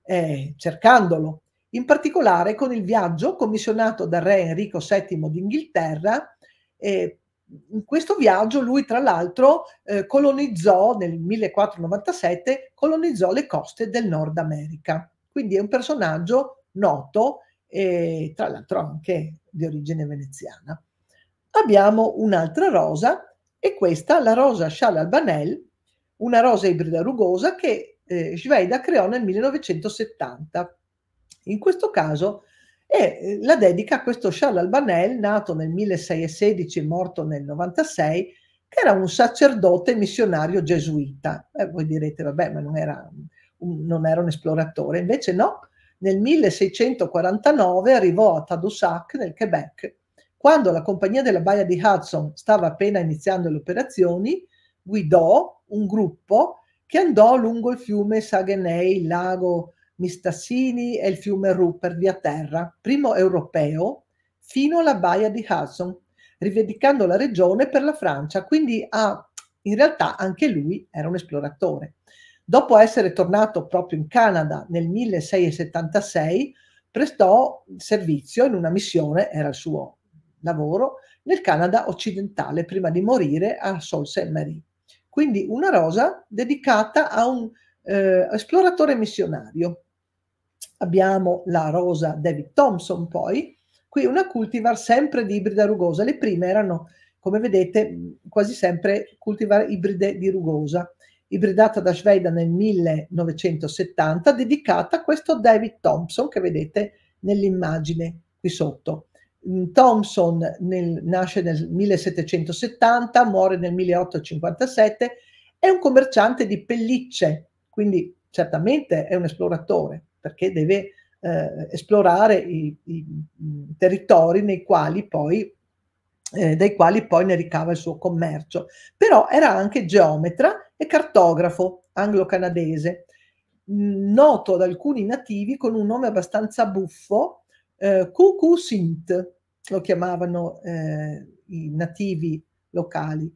eh, cercandolo in particolare con il viaggio commissionato dal re Enrico VII d'Inghilterra. Eh, in questo viaggio lui tra l'altro eh, colonizzò nel 1497 colonizzò le coste del Nord America. Quindi è un personaggio noto e tra l'altro anche di origine veneziana. Abbiamo un'altra rosa e questa la rosa Charles Albanel, una rosa ibrida rugosa che eh, Sveda creò nel 1970 in questo caso e eh, la dedica a questo Charles Albanel, nato nel 1616 e morto nel 96, che era un sacerdote missionario gesuita. Eh, voi direte, vabbè, ma non era un, non era un esploratore. Invece no, nel 1649 arrivò a Tadoussac, nel Quebec. Quando la compagnia della baia di Hudson stava appena iniziando le operazioni, guidò un gruppo che andò lungo il fiume Saguenay, il lago Mistassini e il fiume Rupert via terra, primo europeo, fino alla baia di Hudson, rivendicando la regione per la Francia, quindi ah, in realtà anche lui era un esploratore. Dopo essere tornato proprio in Canada nel 1676, prestò servizio in una missione, era il suo lavoro, nel Canada occidentale prima di morire a Sault Ste. Marie. Quindi una rosa dedicata a un eh, esploratore missionario. Abbiamo la rosa David Thompson poi, qui una cultivar sempre di ibrida rugosa, le prime erano come vedete quasi sempre cultivar ibride di rugosa, ibridata da Sveda nel 1970, dedicata a questo David Thompson che vedete nell'immagine qui sotto. Thompson nel, nasce nel 1770, muore nel 1857, è un commerciante di pellicce, quindi certamente è un esploratore perché deve eh, esplorare i, i, territori nei quali poi, eh, dai quali poi ne ricava il suo commercio. Però era anche geometra e cartografo anglo-canadese, noto ad alcuni nativi con un nome abbastanza buffo, eh, Cucu Sint, lo chiamavano eh, i nativi locali.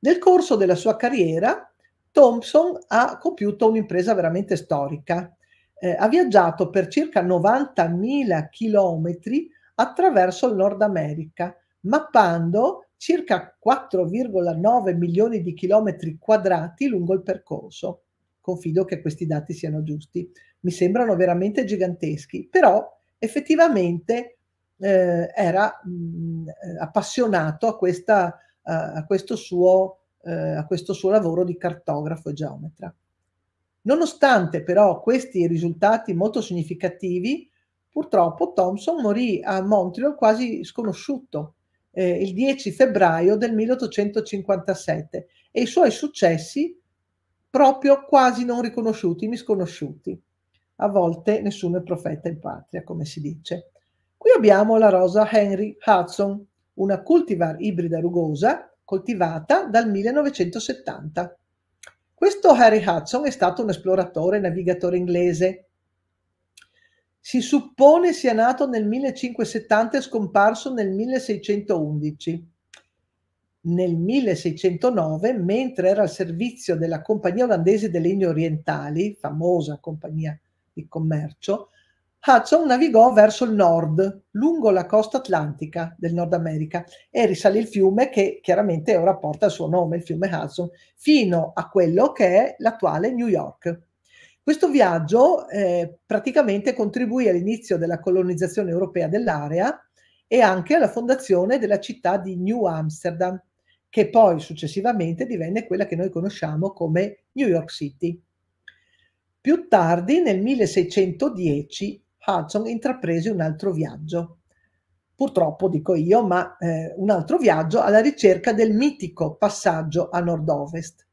Nel corso della sua carriera, Thompson ha compiuto un'impresa veramente storica, eh, ha viaggiato per circa 90.000 chilometri attraverso il Nord America, mappando circa 4,9 milioni di chilometri quadrati lungo il percorso. Confido che questi dati siano giusti. Mi sembrano veramente giganteschi, però effettivamente eh, era mh, mm, eh, appassionato a, questa, a, a, questo suo, eh, a questo suo lavoro di cartografo e geometra. Nonostante però questi risultati molto significativi, purtroppo Thompson morì a Montreal quasi sconosciuto eh, il 10 febbraio del 1857 e i suoi successi proprio quasi non riconosciuti, misconosciuti. A volte nessuno è profeta in patria, come si dice. Qui abbiamo la rosa Henry Hudson, una cultivar ibrida rugosa coltivata dal 1970. Questo Harry Hudson è stato un esploratore e navigatore inglese. Si suppone sia nato nel 1570 e scomparso nel 1611. Nel 1609, mentre era al servizio della Compagnia olandese delle Indie Orientali, famosa compagnia di commercio, Hudson navigò verso il nord, lungo la costa atlantica del Nord America, e risalì il fiume che chiaramente ora porta il suo nome, il fiume Hudson, fino a quello che è l'attuale New York. Questo viaggio eh, praticamente contribuì all'inizio della colonizzazione europea dell'area e anche alla fondazione della città di New Amsterdam, che poi successivamente divenne quella che noi conosciamo come New York City. Più tardi, nel 1610, Hudson intraprese un altro viaggio. Purtroppo, dico io, ma eh, un altro viaggio alla ricerca del mitico passaggio a nord-ovest.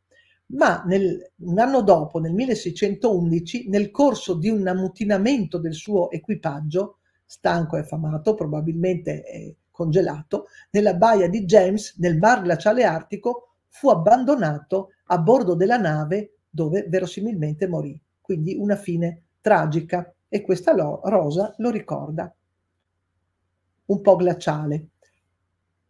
Ma nel, un anno dopo, nel 1611, nel corso di un ammutinamento del suo equipaggio, stanco e affamato, probabilmente eh, congelato, nella baia di James, nel mar glaciale artico, fu abbandonato a bordo della nave dove verosimilmente morì. Quindi una fine tragica e questa lo, rosa lo ricorda, un po' glaciale.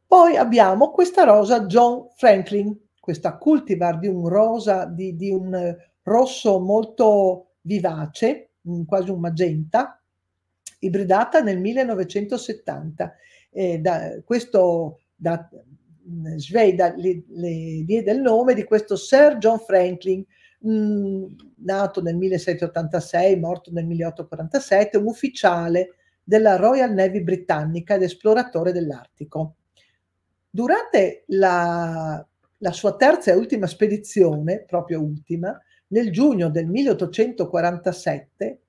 Poi abbiamo questa rosa John Franklin, questa cultivar di un rosa, di, di un eh, rosso molto vivace, quasi un magenta, ibridata nel 1970. Eh, da, questo da, mm, le diede il nome di questo Sir John Franklin, mh, nato nel 1786, morto nel 1847, un ufficiale della Royal Navy britannica ed esploratore dell'Artico. Durante la, la sua terza e ultima spedizione, proprio ultima, nel giugno del 1847,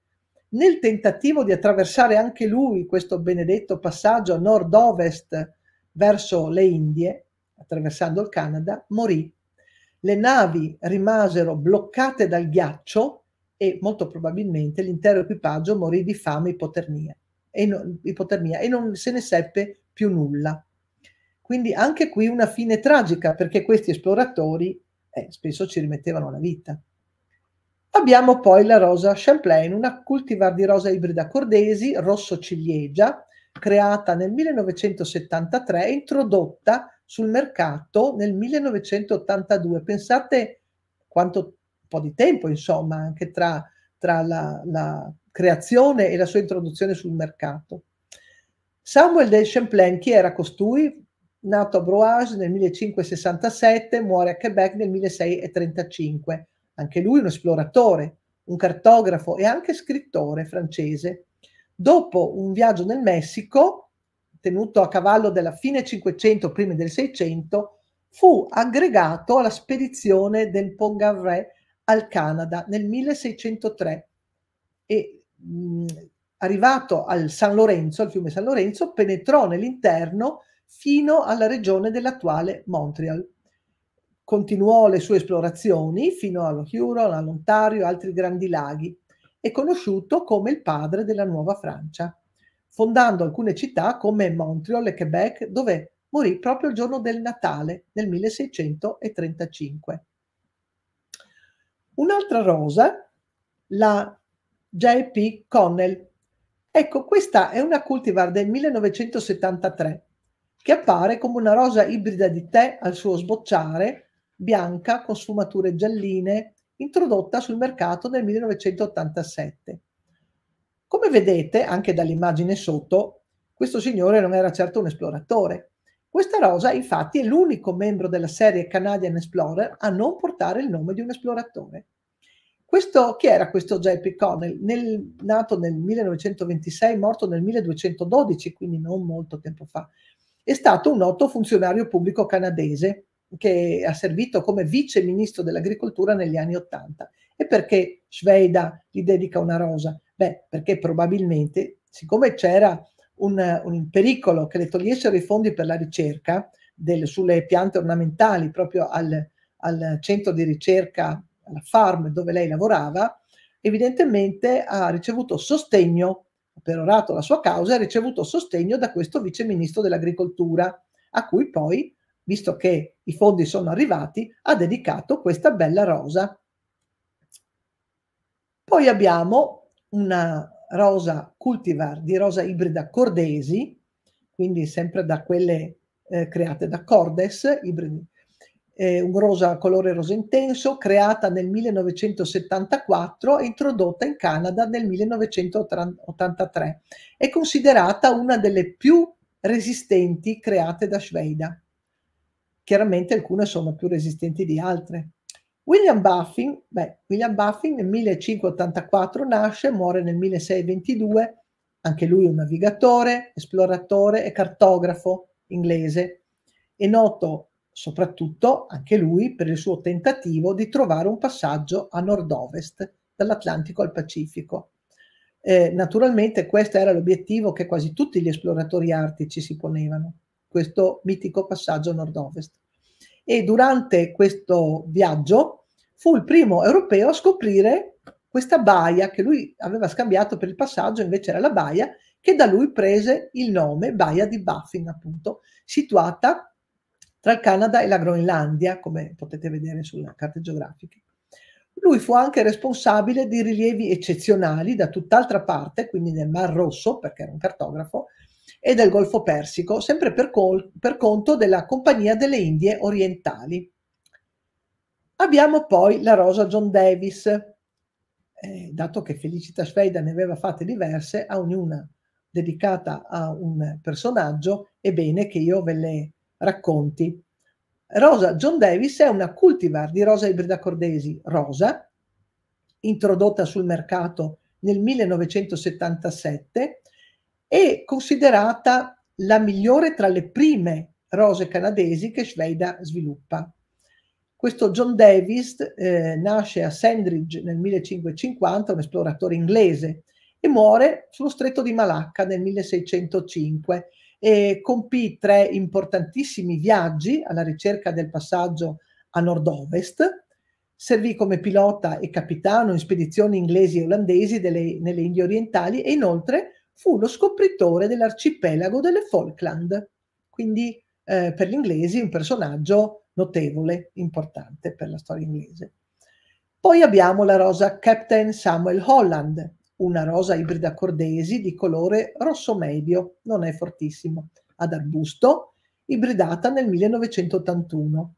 nel tentativo di attraversare anche lui questo benedetto passaggio nord-ovest verso le Indie, attraversando il Canada, morì le navi rimasero bloccate dal ghiaccio e molto probabilmente l'intero equipaggio morì di fame ipotermia, e non, ipotermia e non se ne seppe più nulla. Quindi anche qui una fine tragica perché questi esploratori eh, spesso ci rimettevano la vita. Abbiamo poi la rosa Champlain, una cultivar di rosa ibrida cordesi, rosso ciliegia, creata nel 1973 e introdotta sul mercato nel 1982. Pensate quanto un po' di tempo, insomma, anche tra, tra la, la creazione e la sua introduzione sul mercato. Samuel de Champlain, chi era costui? Nato a Broage nel 1567, muore a Quebec nel 1635. Anche lui un esploratore, un cartografo e anche scrittore francese. Dopo un viaggio nel Messico, tenuto a cavallo della fine 500 primi del 600, fu aggregato alla spedizione del Poincaré al Canada nel 1603 e mh, arrivato al San Lorenzo, al fiume San Lorenzo, penetrò nell'interno fino alla regione dell'attuale Montreal. Continuò le sue esplorazioni fino allo Huron, all'Ontario e altri grandi laghi. È conosciuto come il padre della Nuova Francia fondando alcune città come Montreal e Quebec, dove morì proprio il giorno del Natale nel 1635. Un'altra rosa, la J.P. Connell. Ecco, questa è una cultivar del 1973 che appare come una rosa ibrida di tè al suo sbocciare, bianca con sfumature gialline, introdotta sul mercato nel 1987. Come vedete anche dall'immagine sotto, questo signore non era certo un esploratore. Questa rosa infatti è l'unico membro della serie Canadian Explorer a non portare il nome di un esploratore. Questo, chi era questo JP Connell? Nel, nato nel 1926, morto nel 1212, quindi non molto tempo fa. È stato un noto funzionario pubblico canadese che ha servito come vice ministro dell'agricoltura negli anni Ottanta. E perché Sveda gli dedica una rosa? Beh, perché probabilmente, siccome c'era un, un pericolo che le togliessero i fondi per la ricerca del, sulle piante ornamentali, proprio al, al centro di ricerca, alla farm dove lei lavorava, evidentemente ha ricevuto sostegno, ha perorato la sua causa, ha ricevuto sostegno da questo vice ministro dell'agricoltura, a cui poi, visto che i fondi sono arrivati, ha dedicato questa bella rosa. Poi abbiamo una rosa cultivar di rosa ibrida cordesi, quindi sempre da quelle eh, create da Cordes, ibridi, eh, un rosa colore rosa intenso, creata nel 1974 e introdotta in Canada nel 1983. È considerata una delle più resistenti create da Schweida. Chiaramente alcune sono più resistenti di altre. William Buffing, beh, William Baffin nel 1584 nasce, e muore nel 1622, anche lui un navigatore, esploratore e cartografo inglese, è noto soprattutto anche lui per il suo tentativo di trovare un passaggio a nord-ovest dall'Atlantico al Pacifico. Eh, naturalmente questo era l'obiettivo che quasi tutti gli esploratori artici si ponevano, questo mitico passaggio a nord-ovest e durante questo viaggio fu il primo europeo a scoprire questa baia che lui aveva scambiato per il passaggio, invece era la baia che da lui prese il nome Baia di Baffin, appunto, situata tra il Canada e la Groenlandia, come potete vedere sulle carte geografiche. Lui fu anche responsabile di rilievi eccezionali da tutt'altra parte, quindi nel Mar Rosso, perché era un cartografo, e del Golfo Persico, sempre per, col- per conto della Compagnia delle Indie Orientali. Abbiamo poi la rosa John Davis, eh, dato che Felicita Sveida ne aveva fatte diverse, a ognuna dedicata a un personaggio, è bene che io ve le racconti. Rosa John Davis è una cultivar di rosa ibrida cordesi rosa, introdotta sul mercato nel 1977 è considerata la migliore tra le prime rose canadesi che Schweida sviluppa. Questo John Davis eh, nasce a Sandridge nel 1550, un esploratore inglese, e muore sullo stretto di Malacca nel 1605 e compì tre importantissimi viaggi alla ricerca del passaggio a nord-ovest. Servì come pilota e capitano in spedizioni inglesi e olandesi delle, nelle Indie orientali e inoltre fu lo scopritore dell'arcipelago delle Falkland, quindi eh, per gli inglesi un personaggio notevole, importante per la storia inglese. Poi abbiamo la rosa Captain Samuel Holland, una rosa ibrida cordesi di colore rosso medio, non è fortissimo, ad arbusto, ibridata nel 1981.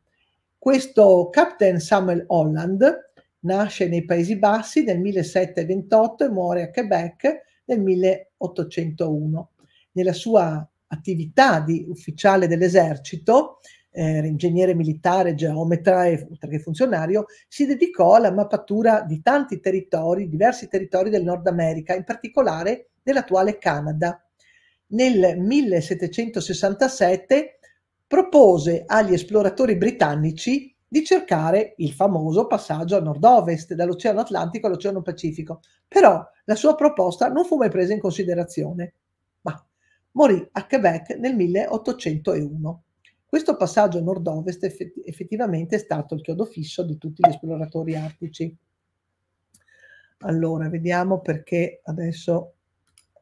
Questo Captain Samuel Holland nasce nei Paesi Bassi nel 1728 e muore a Quebec nel 1729. 801. Nella sua attività di ufficiale dell'esercito, eh, ingegnere militare, geometra e oltre che funzionario, si dedicò alla mappatura di tanti territori, diversi territori del Nord America, in particolare dell'attuale Canada. Nel 1767 propose agli esploratori britannici di cercare il famoso passaggio a nord-ovest dall'Oceano Atlantico all'Oceano Pacifico, però la sua proposta non fu mai presa in considerazione, ma morì a Quebec nel 1801. Questo passaggio nord-ovest effett- effettivamente è stato il chiodo fisso di tutti gli esploratori artici. Allora, vediamo perché adesso,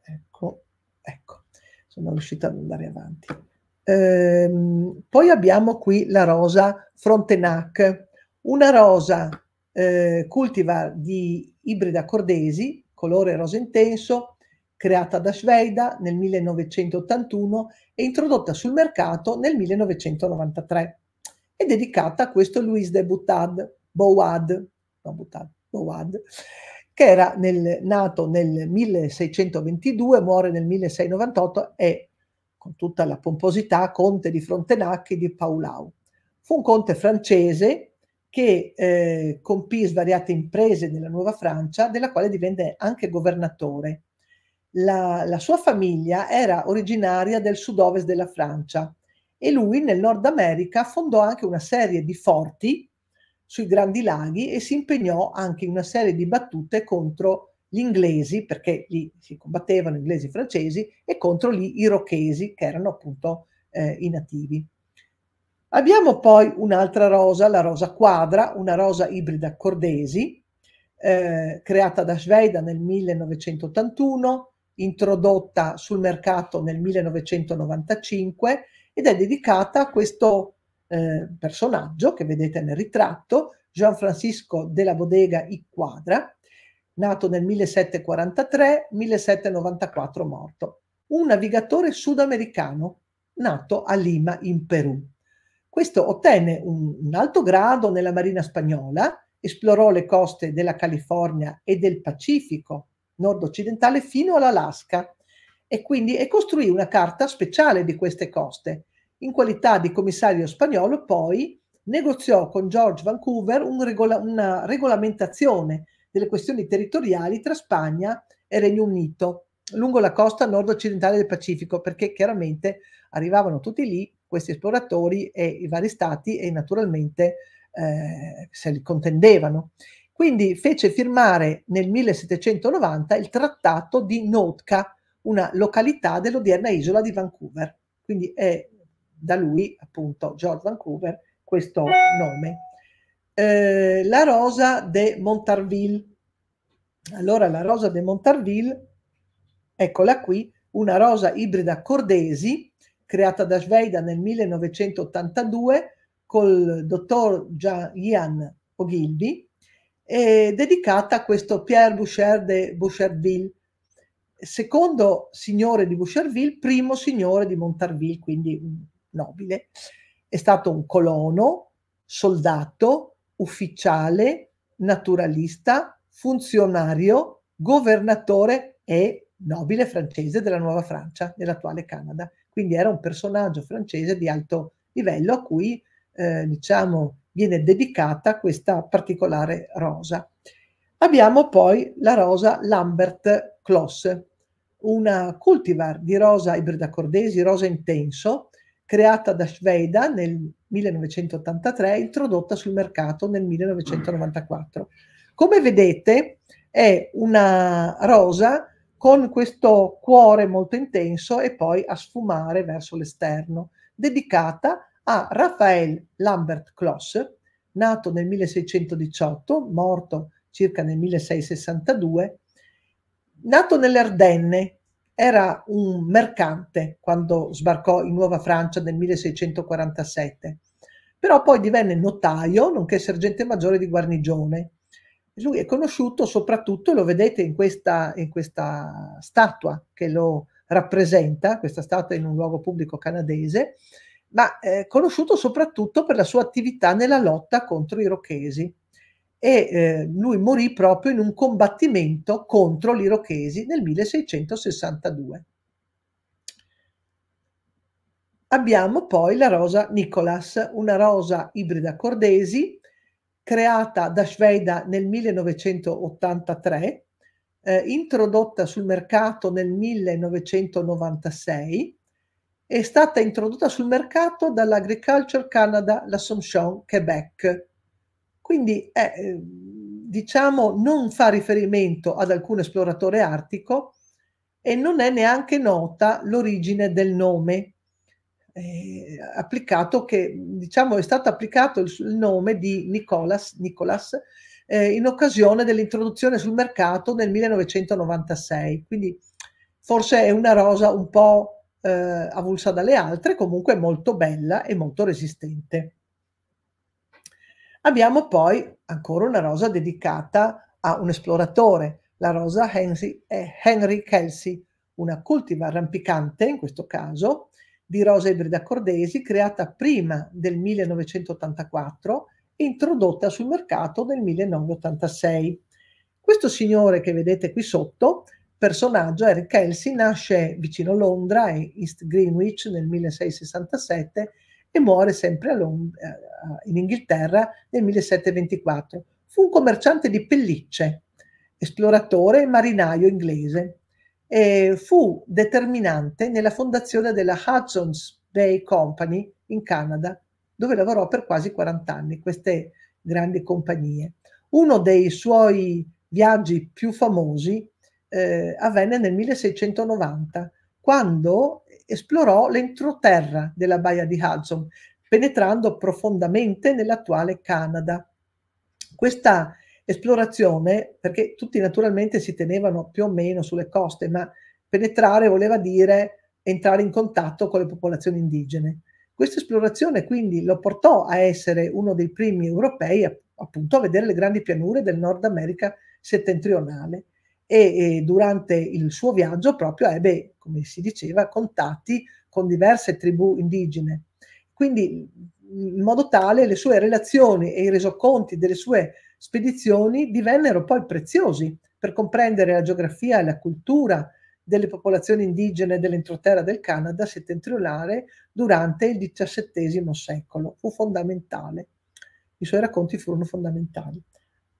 ecco, ecco, sono riuscita ad andare avanti. Ehm, poi abbiamo qui la rosa Frontenac, una rosa eh, cultivar di ibrida cordesi, colore rosa intenso, creata da Schweida nel 1981 e introdotta sul mercato nel 1993. È dedicata a questo Louis de Boutad, Bouad, no, Boutad, Bouad che era nel, nato nel 1622, muore nel 1698 e, con tutta la pomposità, conte di Frontenac e di Paulau. Fu un conte francese che eh, compì svariate imprese nella Nuova Francia, della quale divenne anche governatore. La, la sua famiglia era originaria del sud-ovest della Francia e lui nel Nord America fondò anche una serie di forti sui Grandi Laghi e si impegnò anche in una serie di battute contro gli inglesi, perché lì si combattevano inglesi e francesi, e contro gli irochesi, che erano appunto eh, i nativi. Abbiamo poi un'altra rosa, la rosa quadra, una rosa ibrida cordesi, eh, creata da Schweida nel 1981, introdotta sul mercato nel 1995 ed è dedicata a questo eh, personaggio che vedete nel ritratto, Gian Francisco della Bodega I Quadra, nato nel 1743-1794 morto, un navigatore sudamericano nato a Lima in Perù. Questo ottenne un, un alto grado nella Marina spagnola, esplorò le coste della California e del Pacifico nord-occidentale fino all'Alaska e quindi e costruì una carta speciale di queste coste. In qualità di commissario spagnolo poi negoziò con George Vancouver un regola- una regolamentazione delle questioni territoriali tra Spagna e Regno Unito lungo la costa nord-occidentale del Pacifico, perché chiaramente arrivavano tutti lì questi esploratori e i vari stati e naturalmente eh, se li contendevano. Quindi fece firmare nel 1790 il trattato di Notka, una località dell'odierna isola di Vancouver. Quindi è da lui, appunto, George Vancouver, questo nome. Eh, la rosa de Montarville. Allora, la rosa de Montarville, eccola qui, una rosa ibrida cordesi, creata da Sveida nel 1982 col dottor Ian Ogilvy, e dedicata a questo Pierre Boucher de Boucherville, secondo signore di Boucherville, primo signore di Montarville, quindi un nobile. È stato un colono, soldato, ufficiale, naturalista, funzionario, governatore e nobile francese della Nuova Francia, dell'attuale Canada. Quindi era un personaggio francese di alto livello a cui eh, diciamo, viene dedicata questa particolare rosa. Abbiamo poi la rosa Lambert Kloss, una cultivar di rosa ibrida cordesi, rosa intenso, creata da Sveda nel 1983 introdotta sul mercato nel 1994. Come vedete è una rosa con questo cuore molto intenso e poi a sfumare verso l'esterno, dedicata a Raphael Lambert Kloss, nato nel 1618, morto circa nel 1662, nato nelle Ardenne, era un mercante quando sbarcò in Nuova Francia nel 1647, però poi divenne notaio, nonché sergente maggiore di guarnigione Gesù è conosciuto soprattutto, lo vedete in questa, in questa statua che lo rappresenta, questa statua in un luogo pubblico canadese, ma eh, conosciuto soprattutto per la sua attività nella lotta contro i rochesi. E eh, lui morì proprio in un combattimento contro gli irochesi nel 1662. Abbiamo poi la rosa Nicolas, una rosa ibrida cordesi creata da Schweida nel 1983, eh, introdotta sul mercato nel 1996, è stata introdotta sul mercato dall'Agriculture Canada l'Assomption Quebec. Quindi è, eh, diciamo, non fa riferimento ad alcun esploratore artico e non è neanche nota l'origine del nome eh, applicato che diciamo è stato applicato il, il nome di Nicolas, Nicolas eh, in occasione dell'introduzione sul mercato nel 1996. Quindi forse è una rosa un po' eh, avulsa dalle altre, comunque molto bella e molto resistente. Abbiamo poi ancora una rosa dedicata a un esploratore, la rosa Henry, eh, Henry Kelsey, una cultiva arrampicante in questo caso, di rosa ibrida cordesi creata prima del 1984 e introdotta sul mercato nel 1986. Questo signore che vedete qui sotto, personaggio Eric Kelsey, nasce vicino Londra, in East Greenwich, nel 1667 e muore sempre Lond- eh, in Inghilterra nel 1724. Fu un commerciante di pellicce, esploratore e marinaio inglese eh, fu determinante nella fondazione della Hudson's Bay Company in Canada, dove lavorò per quasi 40 anni, queste grandi compagnie. Uno dei suoi viaggi più famosi eh, avvenne nel 1690, quando esplorò l'entroterra della baia di Hudson, penetrando profondamente nell'attuale Canada. Questa Esplorazione, perché tutti naturalmente si tenevano più o meno sulle coste, ma penetrare voleva dire entrare in contatto con le popolazioni indigene. Questa esplorazione quindi lo portò a essere uno dei primi europei a, appunto a vedere le grandi pianure del Nord America settentrionale e, e durante il suo viaggio proprio ebbe, come si diceva, contatti con diverse tribù indigene. Quindi in modo tale le sue relazioni e i resoconti delle sue spedizioni divennero poi preziosi per comprendere la geografia e la cultura delle popolazioni indigene dell'entroterra del Canada settentrionale durante il XVII secolo. Fu fondamentale. I suoi racconti furono fondamentali.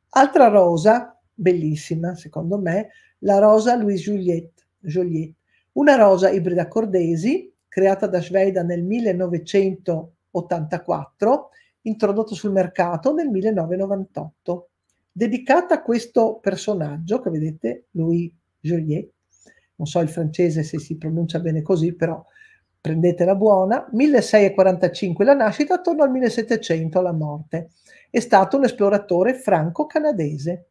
Altra rosa, bellissima secondo me, la rosa Louise Juliette. Joliet una rosa ibrida cordesi creata da Sveda nel 1984 introdotto sul mercato nel 1998, dedicata a questo personaggio che vedete, Louis Joliet, non so il francese se si pronuncia bene così, però prendete la buona, 1645 la nascita, attorno al 1700 la morte. È stato un esploratore franco-canadese.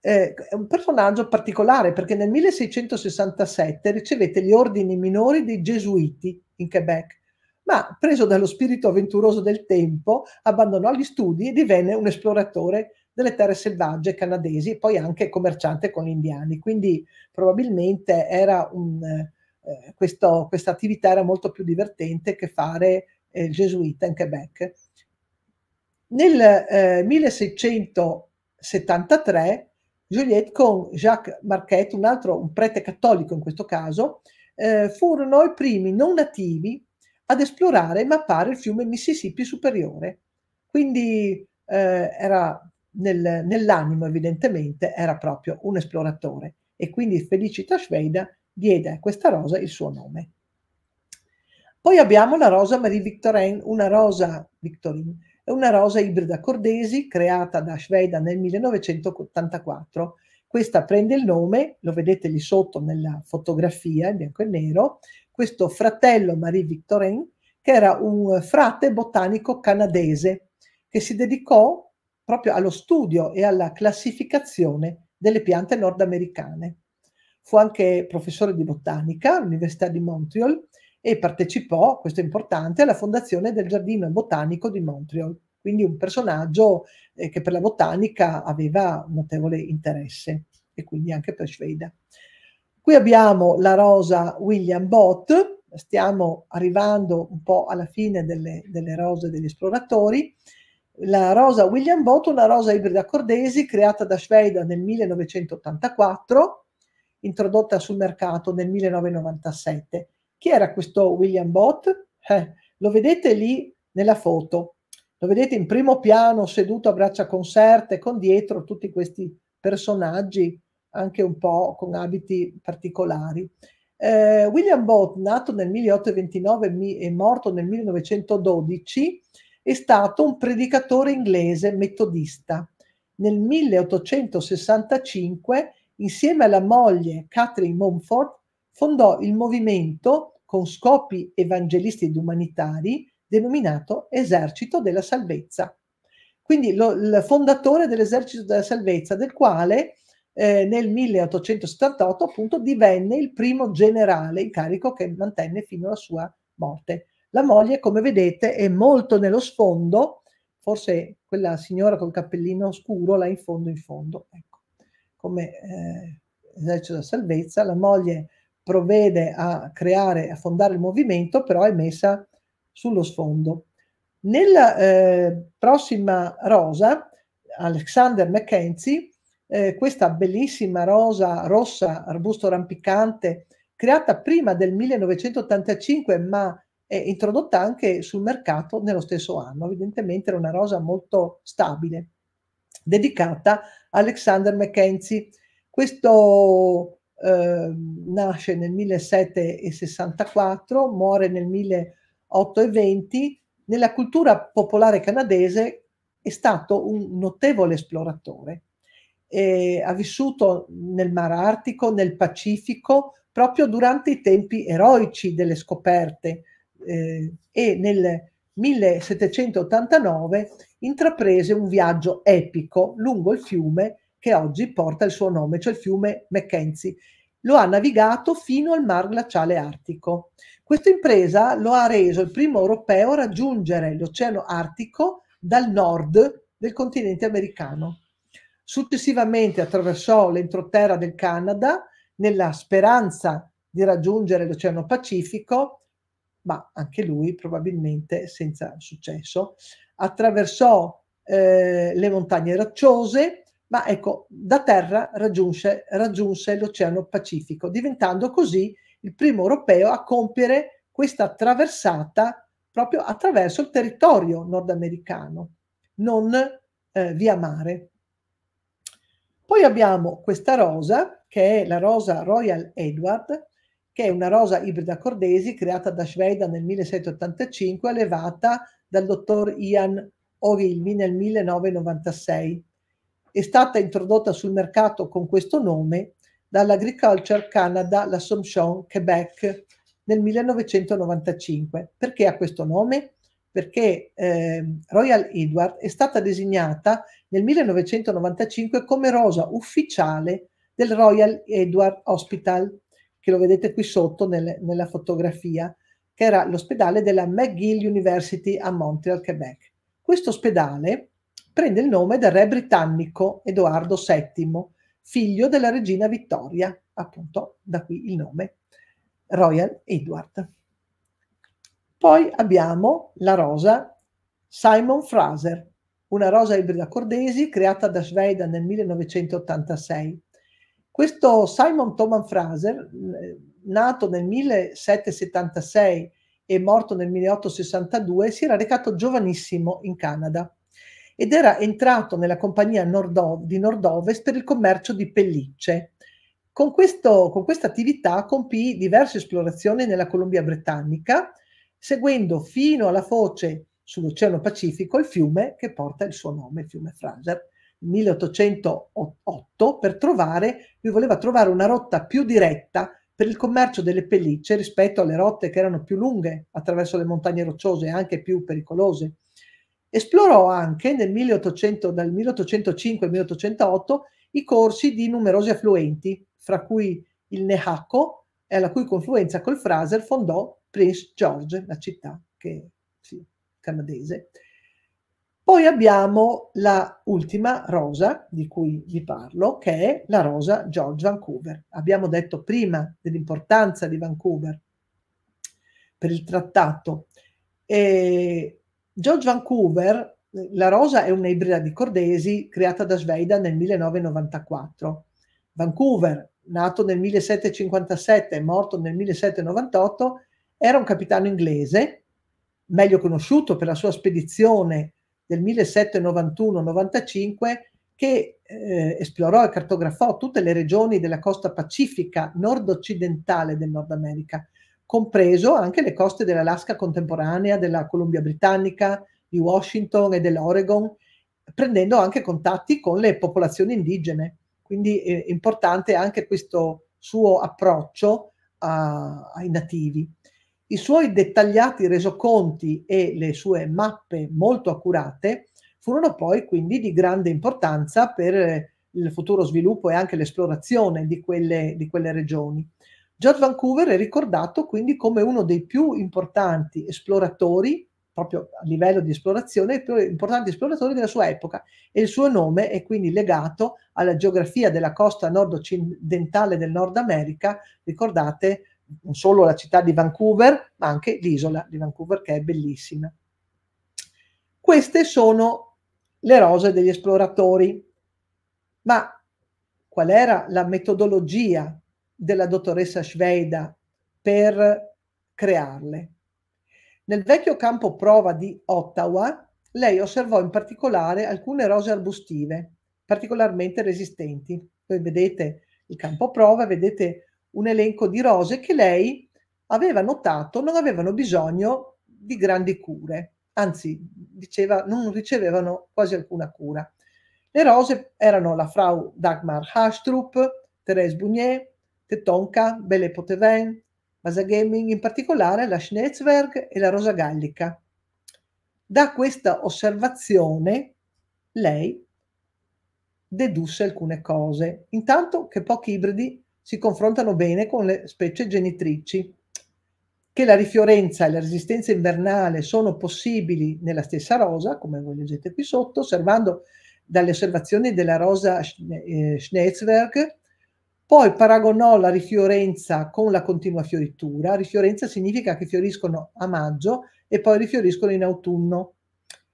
Eh, è un personaggio particolare perché nel 1667 ricevette gli ordini minori dei gesuiti in Quebec ma preso dallo spirito avventuroso del tempo, abbandonò gli studi e divenne un esploratore delle terre selvagge canadesi e poi anche commerciante con gli indiani. Quindi probabilmente un, eh, eh, questo, questa attività era molto più divertente che fare eh, il gesuita in Quebec. Nel eh, 1673 Juliette con Jacques Marquette, un altro un prete cattolico in questo caso, eh, furono i primi non nativi ad esplorare e mappare il fiume Mississippi superiore. Quindi eh, era nel, nell'animo evidentemente, era proprio un esploratore e quindi Felicita Schweida diede a questa rosa il suo nome. Poi abbiamo la rosa Marie Victorin, una rosa Victorin, è una rosa ibrida cordesi creata da Schweida nel 1984. Questa prende il nome, lo vedete lì sotto nella fotografia in bianco e nero, questo fratello Marie Victorin, che era un frate botanico canadese che si dedicò proprio allo studio e alla classificazione delle piante nordamericane. Fu anche professore di botanica all'Università di Montreal e partecipò, questo è importante, alla fondazione del Giardino Botanico di Montreal, quindi un personaggio eh, che per la botanica aveva un notevole interesse e quindi anche per Schweda. Qui abbiamo la rosa William Bott, stiamo arrivando un po' alla fine delle, delle rose degli esploratori. La rosa William Bott, una rosa ibrida cordesi creata da Schweida nel 1984, introdotta sul mercato nel 1997. Chi era questo William Bott? Eh, lo vedete lì nella foto, lo vedete in primo piano seduto a braccia concerte con dietro tutti questi personaggi anche un po' con abiti particolari. Eh, William Bott, nato nel 1829 e morto nel 1912, è stato un predicatore inglese metodista. Nel 1865, insieme alla moglie Catherine Mumford, fondò il movimento con scopi evangelisti ed umanitari denominato Esercito della Salvezza. Quindi lo, il fondatore dell'Esercito della Salvezza, del quale eh, nel 1878 appunto divenne il primo generale in carico che mantenne fino alla sua morte. La moglie, come vedete, è molto nello sfondo, forse quella signora col cappellino scuro là in fondo in fondo, ecco. come eh, esercito della salvezza, la moglie provvede a creare, a fondare il movimento, però è messa sullo sfondo. Nella eh, prossima rosa, Alexander Mackenzie eh, questa bellissima rosa rossa, arbusto rampicante, creata prima del 1985, ma eh, introdotta anche sul mercato nello stesso anno. Evidentemente era una rosa molto stabile, dedicata a Alexander Mackenzie. Questo eh, nasce nel 1764, muore nel 1820. Nella cultura popolare canadese è stato un notevole esploratore eh, ha vissuto nel Mar Artico, nel Pacifico, proprio durante i tempi eroici delle scoperte eh, e nel 1789 intraprese un viaggio epico lungo il fiume che oggi porta il suo nome, cioè il fiume Mackenzie. Lo ha navigato fino al mar glaciale artico. Questa impresa lo ha reso il primo europeo a raggiungere l'oceano artico dal nord del continente americano. Successivamente attraversò l'entroterra del Canada nella speranza di raggiungere l'Oceano Pacifico, ma anche lui probabilmente senza successo. Attraversò eh, le montagne rocciose, ma ecco, da terra raggiunse, raggiunse l'Oceano Pacifico, diventando così il primo europeo a compiere questa traversata proprio attraverso il territorio nordamericano, non eh, via mare. Poi abbiamo questa rosa, che è la rosa Royal Edward, che è una rosa ibrida cordesi creata da Schweida nel 1785 allevata dal dottor Ian Ogilvy nel 1996. È stata introdotta sul mercato con questo nome dall'Agriculture Canada L'Assomption Quebec nel 1995. Perché ha questo nome? perché eh, Royal Edward è stata designata nel 1995 come rosa ufficiale del Royal Edward Hospital, che lo vedete qui sotto nel, nella fotografia, che era l'ospedale della McGill University a Montreal, Quebec. Questo ospedale prende il nome dal re britannico Edoardo VII, figlio della regina Vittoria, appunto da qui il nome Royal Edward. Poi abbiamo la rosa Simon Fraser, una rosa ibrida cordesi creata da Sveidan nel 1986. Questo Simon Thomas Fraser, eh, nato nel 1776 e morto nel 1862, si era recato giovanissimo in Canada ed era entrato nella compagnia nord- di Nord-Ovest per il commercio di pellicce. Con, con questa attività compì diverse esplorazioni nella Columbia Britannica, seguendo fino alla foce sull'Oceano Pacifico il fiume che porta il suo nome, il fiume Fraser. 1808 per trovare, lui voleva trovare una rotta più diretta per il commercio delle pellicce rispetto alle rotte che erano più lunghe attraverso le montagne rocciose e anche più pericolose. Esplorò anche nel 1800, dal 1805 al 1808 i corsi di numerosi affluenti, fra cui il Nehaco, alla cui confluenza col Fraser fondò Prince George, la città che, sì, canadese. Poi abbiamo la ultima rosa di cui vi parlo, che è la rosa George Vancouver. Abbiamo detto prima dell'importanza di Vancouver per il trattato. E George Vancouver, la rosa è un'ibrida di Cordesi creata da Sveida nel 1994. Vancouver, nato nel 1757 e morto nel 1798, era un capitano inglese, meglio conosciuto per la sua spedizione del 1791-95, che eh, esplorò e cartografò tutte le regioni della costa pacifica nord-occidentale del Nord America, compreso anche le coste dell'Alaska contemporanea, della Columbia Britannica, di Washington e dell'Oregon, prendendo anche contatti con le popolazioni indigene. Quindi è eh, importante anche questo suo approccio a, ai nativi. I suoi dettagliati resoconti e le sue mappe molto accurate furono poi quindi di grande importanza per il futuro sviluppo e anche l'esplorazione di quelle, di quelle regioni. George Vancouver è ricordato quindi come uno dei più importanti esploratori, proprio a livello di esplorazione, più importanti esploratori della sua epoca e il suo nome è quindi legato alla geografia della costa nord-occidentale del Nord America. Ricordate non solo la città di Vancouver, ma anche l'isola di Vancouver che è bellissima. Queste sono le rose degli esploratori, ma qual era la metodologia della dottoressa Schweida per crearle? Nel vecchio campo prova di Ottawa, lei osservò in particolare alcune rose arbustive, particolarmente resistenti. Voi vedete il campo prova, vedete un elenco di rose che lei aveva notato non avevano bisogno di grandi cure, anzi diceva non ricevevano quasi alcuna cura. Le rose erano la Frau Dagmar Hastrup, Thérèse Bunier, Tetonka, Belle Potevin, Masagaming, in particolare la Schnetzwerg e la Rosa Gallica. Da questa osservazione lei dedusse alcune cose. Intanto che pochi ibridi si confrontano bene con le specie genitrici. Che la rifiorenza e la resistenza invernale sono possibili nella stessa rosa, come voi leggete qui sotto, osservando dalle osservazioni della rosa Schnetzwerg, eh, poi paragonò la rifiorenza con la continua fioritura. Rifiorenza significa che fioriscono a maggio e poi rifioriscono in autunno.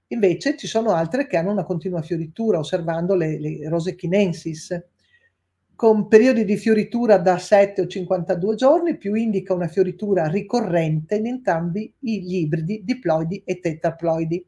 Invece ci sono altre che hanno una continua fioritura, osservando le, le rose chinensis con periodi di fioritura da 7 o 52 giorni, più indica una fioritura ricorrente in entrambi gli ibridi diploidi e tetraploidi.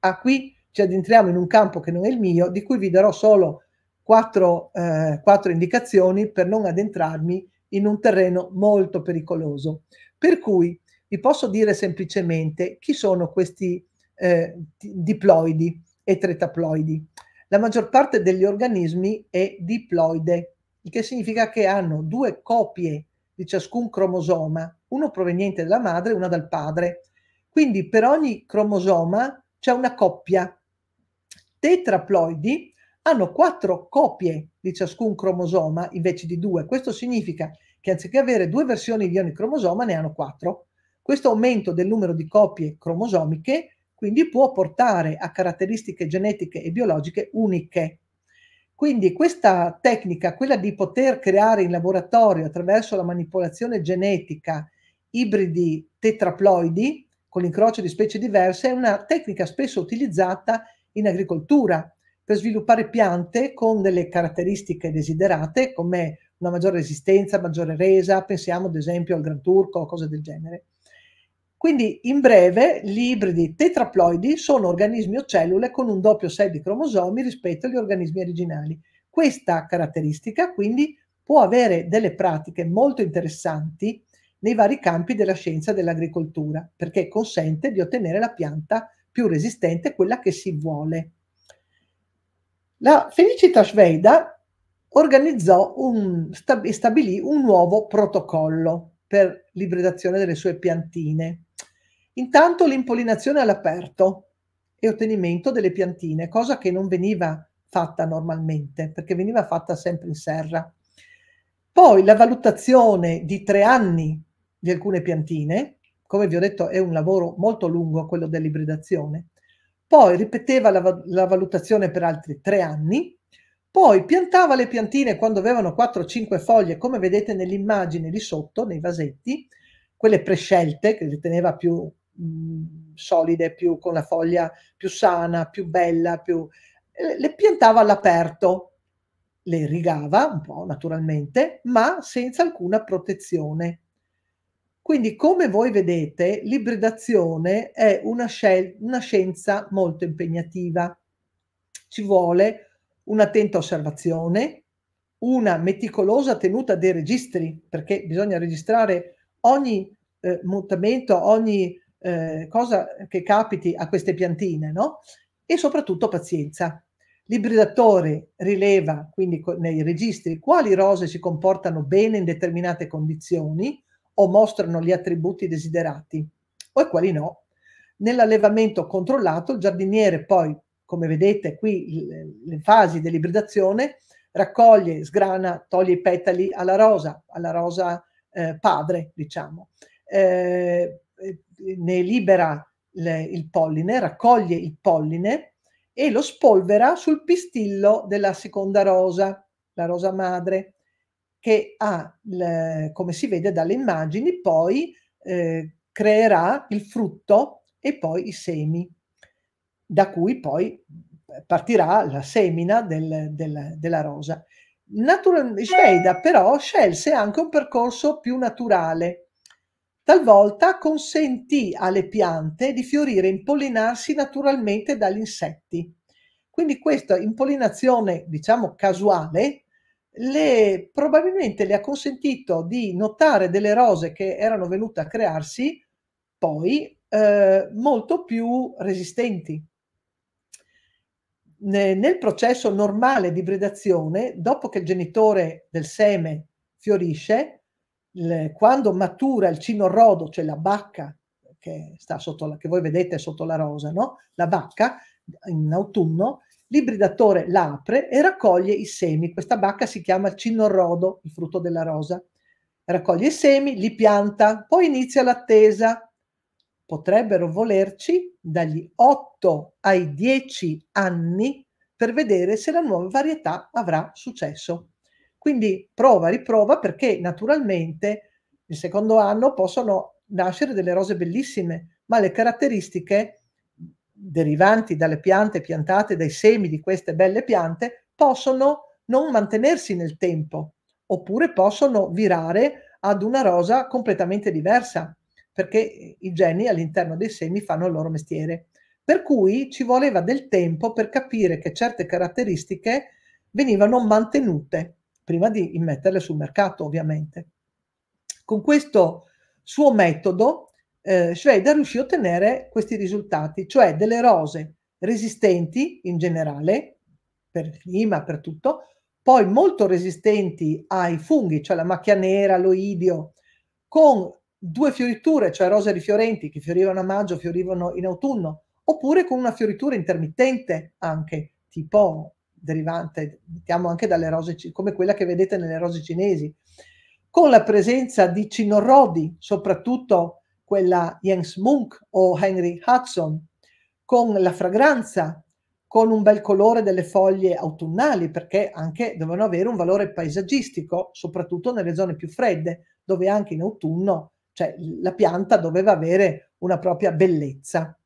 A ah, qui ci addentriamo in un campo che non è il mio, di cui vi darò solo quattro, eh, quattro indicazioni per non addentrarmi in un terreno molto pericoloso. Per cui vi posso dire semplicemente chi sono questi eh, diploidi e tetraploidi. La maggior parte degli organismi è diploide, il che significa che hanno due copie di ciascun cromosoma, uno proveniente dalla madre e una dal padre. Quindi per ogni cromosoma c'è una coppia. Tetraploidi hanno quattro copie di ciascun cromosoma invece di due. Questo significa che anziché avere due versioni di ogni cromosoma ne hanno quattro. Questo aumento del numero di copie cromosomiche quindi può portare a caratteristiche genetiche e biologiche uniche. Quindi questa tecnica, quella di poter creare in laboratorio attraverso la manipolazione genetica ibridi tetraploidi con l'incrocio di specie diverse, è una tecnica spesso utilizzata in agricoltura per sviluppare piante con delle caratteristiche desiderate, come una maggiore resistenza, maggiore resa, pensiamo ad esempio al Gran Turco o cose del genere. Quindi, in breve, gli ibridi tetraploidi sono organismi o cellule con un doppio set di cromosomi rispetto agli organismi originali. Questa caratteristica, quindi, può avere delle pratiche molto interessanti nei vari campi della scienza dell'agricoltura, perché consente di ottenere la pianta più resistente, quella che si vuole. La Felicita Sveda organizzò un, stabilì un nuovo protocollo per l'ibridazione delle sue piantine Intanto l'impollinazione all'aperto e ottenimento delle piantine, cosa che non veniva fatta normalmente, perché veniva fatta sempre in serra. Poi la valutazione di tre anni di alcune piantine, come vi ho detto è un lavoro molto lungo quello dell'ibridazione, poi ripeteva la, la valutazione per altri tre anni, poi piantava le piantine quando avevano 4-5 foglie, come vedete nell'immagine lì sotto, nei vasetti, quelle prescelte che riteneva più solide, più, con la foglia più sana, più bella, più... le piantava all'aperto, le irrigava un po' naturalmente, ma senza alcuna protezione. Quindi, come voi vedete, l'ibridazione è una, scel- una scienza molto impegnativa. Ci vuole un'attenta osservazione, una meticolosa tenuta dei registri, perché bisogna registrare ogni eh, mutamento, ogni eh, cosa che capiti a queste piantine, no? E soprattutto pazienza. L'ibridatore rileva quindi nei registri quali rose si comportano bene in determinate condizioni o mostrano gli attributi desiderati o quali no. Nell'allevamento controllato il giardiniere poi, come vedete qui le fasi dell'ibridazione, raccoglie, sgrana, toglie i petali alla rosa, alla rosa eh, padre, diciamo. Eh, ne libera le, il polline, raccoglie il polline e lo spolvera sul pistillo della seconda rosa, la rosa madre, che ha, le, come si vede dalle immagini, poi eh, creerà il frutto e poi i semi, da cui poi partirà la semina del, del, della rosa. Natural- eh. Schleida però scelse anche un percorso più naturale, Talvolta consentì alle piante di fiorire e impollinarsi naturalmente dagli insetti. Quindi questa impollinazione, diciamo casuale, le, probabilmente le ha consentito di notare delle rose che erano venute a crearsi poi eh, molto più resistenti nel processo normale di ibridazione, dopo che il genitore del seme fiorisce, le, quando matura il cino rodo, cioè la bacca che, sta sotto la, che voi vedete sotto la rosa, no? la bacca in autunno, l'ibridatore l'apre e raccoglie i semi. Questa bacca si chiama cinorrodo, il frutto della rosa. Raccoglie i semi, li pianta, poi inizia l'attesa. Potrebbero volerci dagli 8 ai 10 anni per vedere se la nuova varietà avrà successo. Quindi prova, riprova perché naturalmente il secondo anno possono nascere delle rose bellissime, ma le caratteristiche derivanti dalle piante piantate, dai semi di queste belle piante, possono non mantenersi nel tempo, oppure possono virare ad una rosa completamente diversa, perché i geni all'interno dei semi fanno il loro mestiere. Per cui ci voleva del tempo per capire che certe caratteristiche venivano mantenute prima di metterle sul mercato ovviamente. Con questo suo metodo eh, Schroeder riuscì a ottenere questi risultati, cioè delle rose resistenti in generale, per il clima, per tutto, poi molto resistenti ai funghi, cioè la macchia nera, l'oidio, con due fioriture, cioè rose rifiorenti che fiorivano a maggio, fiorivano in autunno, oppure con una fioritura intermittente anche, tipo derivante, diciamo anche dalle rose, come quella che vedete nelle rose cinesi, con la presenza di cinorodi soprattutto quella Jens Munk o Henry Hudson, con la fragranza, con un bel colore delle foglie autunnali, perché anche devono avere un valore paesaggistico, soprattutto nelle zone più fredde, dove anche in autunno cioè, la pianta doveva avere una propria bellezza.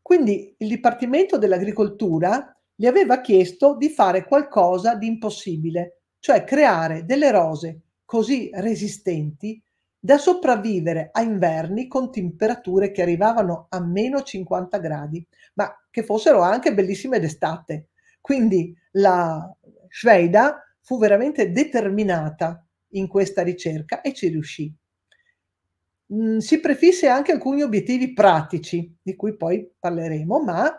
Quindi il Dipartimento dell'Agricoltura gli aveva chiesto di fare qualcosa di impossibile, cioè creare delle rose così resistenti da sopravvivere a inverni con temperature che arrivavano a meno 50 gradi, ma che fossero anche bellissime d'estate. Quindi la Schweida fu veramente determinata in questa ricerca e ci riuscì. Mm, si prefisse anche alcuni obiettivi pratici, di cui poi parleremo, ma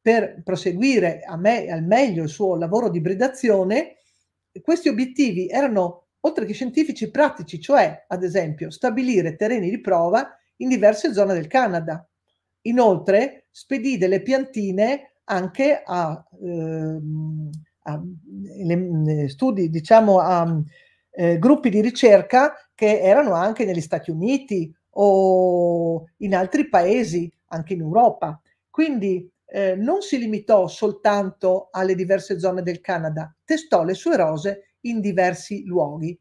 per proseguire me, al meglio il suo lavoro di ibridazione, questi obiettivi erano oltre che scientifici pratici, cioè ad esempio stabilire terreni di prova in diverse zone del Canada. Inoltre spedì delle piantine anche a, eh, a le, studi, diciamo, a eh, gruppi di ricerca che erano anche negli Stati Uniti o in altri paesi, anche in Europa. Quindi eh, non si limitò soltanto alle diverse zone del Canada, testò le sue rose in diversi luoghi.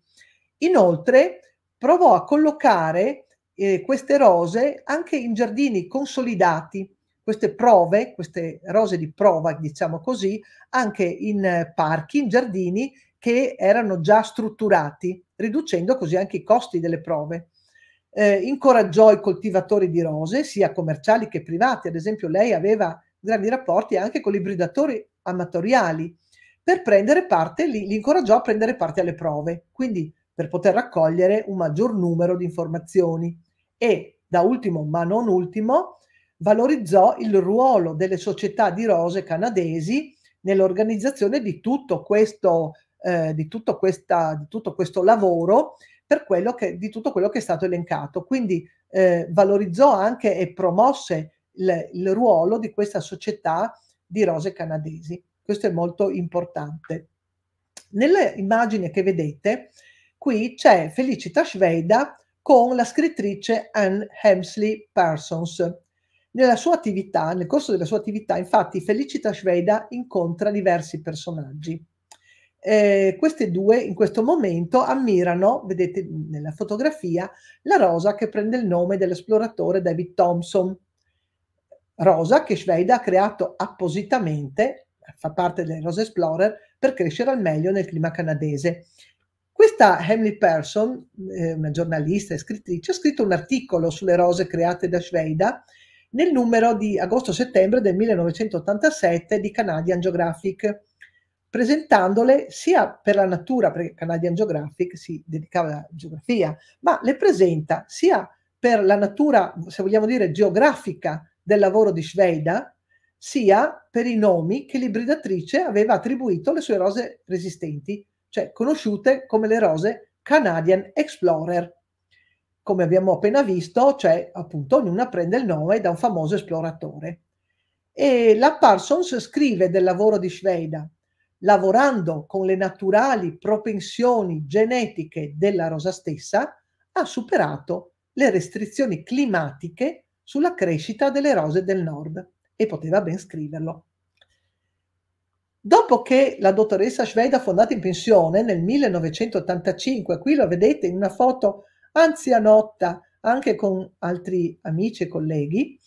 Inoltre provò a collocare eh, queste rose anche in giardini consolidati, queste prove, queste rose di prova, diciamo così, anche in eh, parchi, in giardini che erano già strutturati, riducendo così anche i costi delle prove. Eh, incoraggiò i coltivatori di rose, sia commerciali che privati, ad esempio lei aveva grandi rapporti anche con i bridatori amatoriali per prendere parte, li, li incoraggiò a prendere parte alle prove, quindi per poter raccogliere un maggior numero di informazioni e, da ultimo ma non ultimo, valorizzò il ruolo delle società di rose canadesi nell'organizzazione di tutto questo, eh, di tutto questa, di tutto questo lavoro per quello che, di tutto quello che è stato elencato. Quindi eh, valorizzò anche e promosse il, il ruolo di questa società di rose canadesi. Questo è molto importante. Nelle immagini che vedete, qui c'è Felicita Schweda con la scrittrice Anne Hemsley Parsons. Nella sua attività, nel corso della sua attività, infatti, Felicita Schweda incontra diversi personaggi. Eh, queste due in questo momento ammirano, vedete nella fotografia, la rosa che prende il nome dell'esploratore David Thompson, rosa che Schweida ha creato appositamente, fa parte del Rose Explorer, per crescere al meglio nel clima canadese. Questa Emily Person, eh, una giornalista e scrittrice, ha scritto un articolo sulle rose create da Schweida nel numero di agosto-settembre del 1987 di Canadian Geographic, presentandole sia per la natura, perché Canadian Geographic si dedicava alla geografia, ma le presenta sia per la natura, se vogliamo dire, geografica del lavoro di Schweida, sia per i nomi che l'ibridatrice aveva attribuito alle sue rose resistenti, cioè conosciute come le rose Canadian Explorer. Come abbiamo appena visto, cioè appunto ognuna prende il nome da un famoso esploratore. E la Parsons scrive del lavoro di Sveida, lavorando con le naturali propensioni genetiche della rosa stessa, ha superato le restrizioni climatiche sulla crescita delle rose del nord e poteva ben scriverlo. Dopo che la dottoressa Schweid ha fondato in pensione nel 1985, qui lo vedete in una foto anzianotta anche con altri amici e colleghi,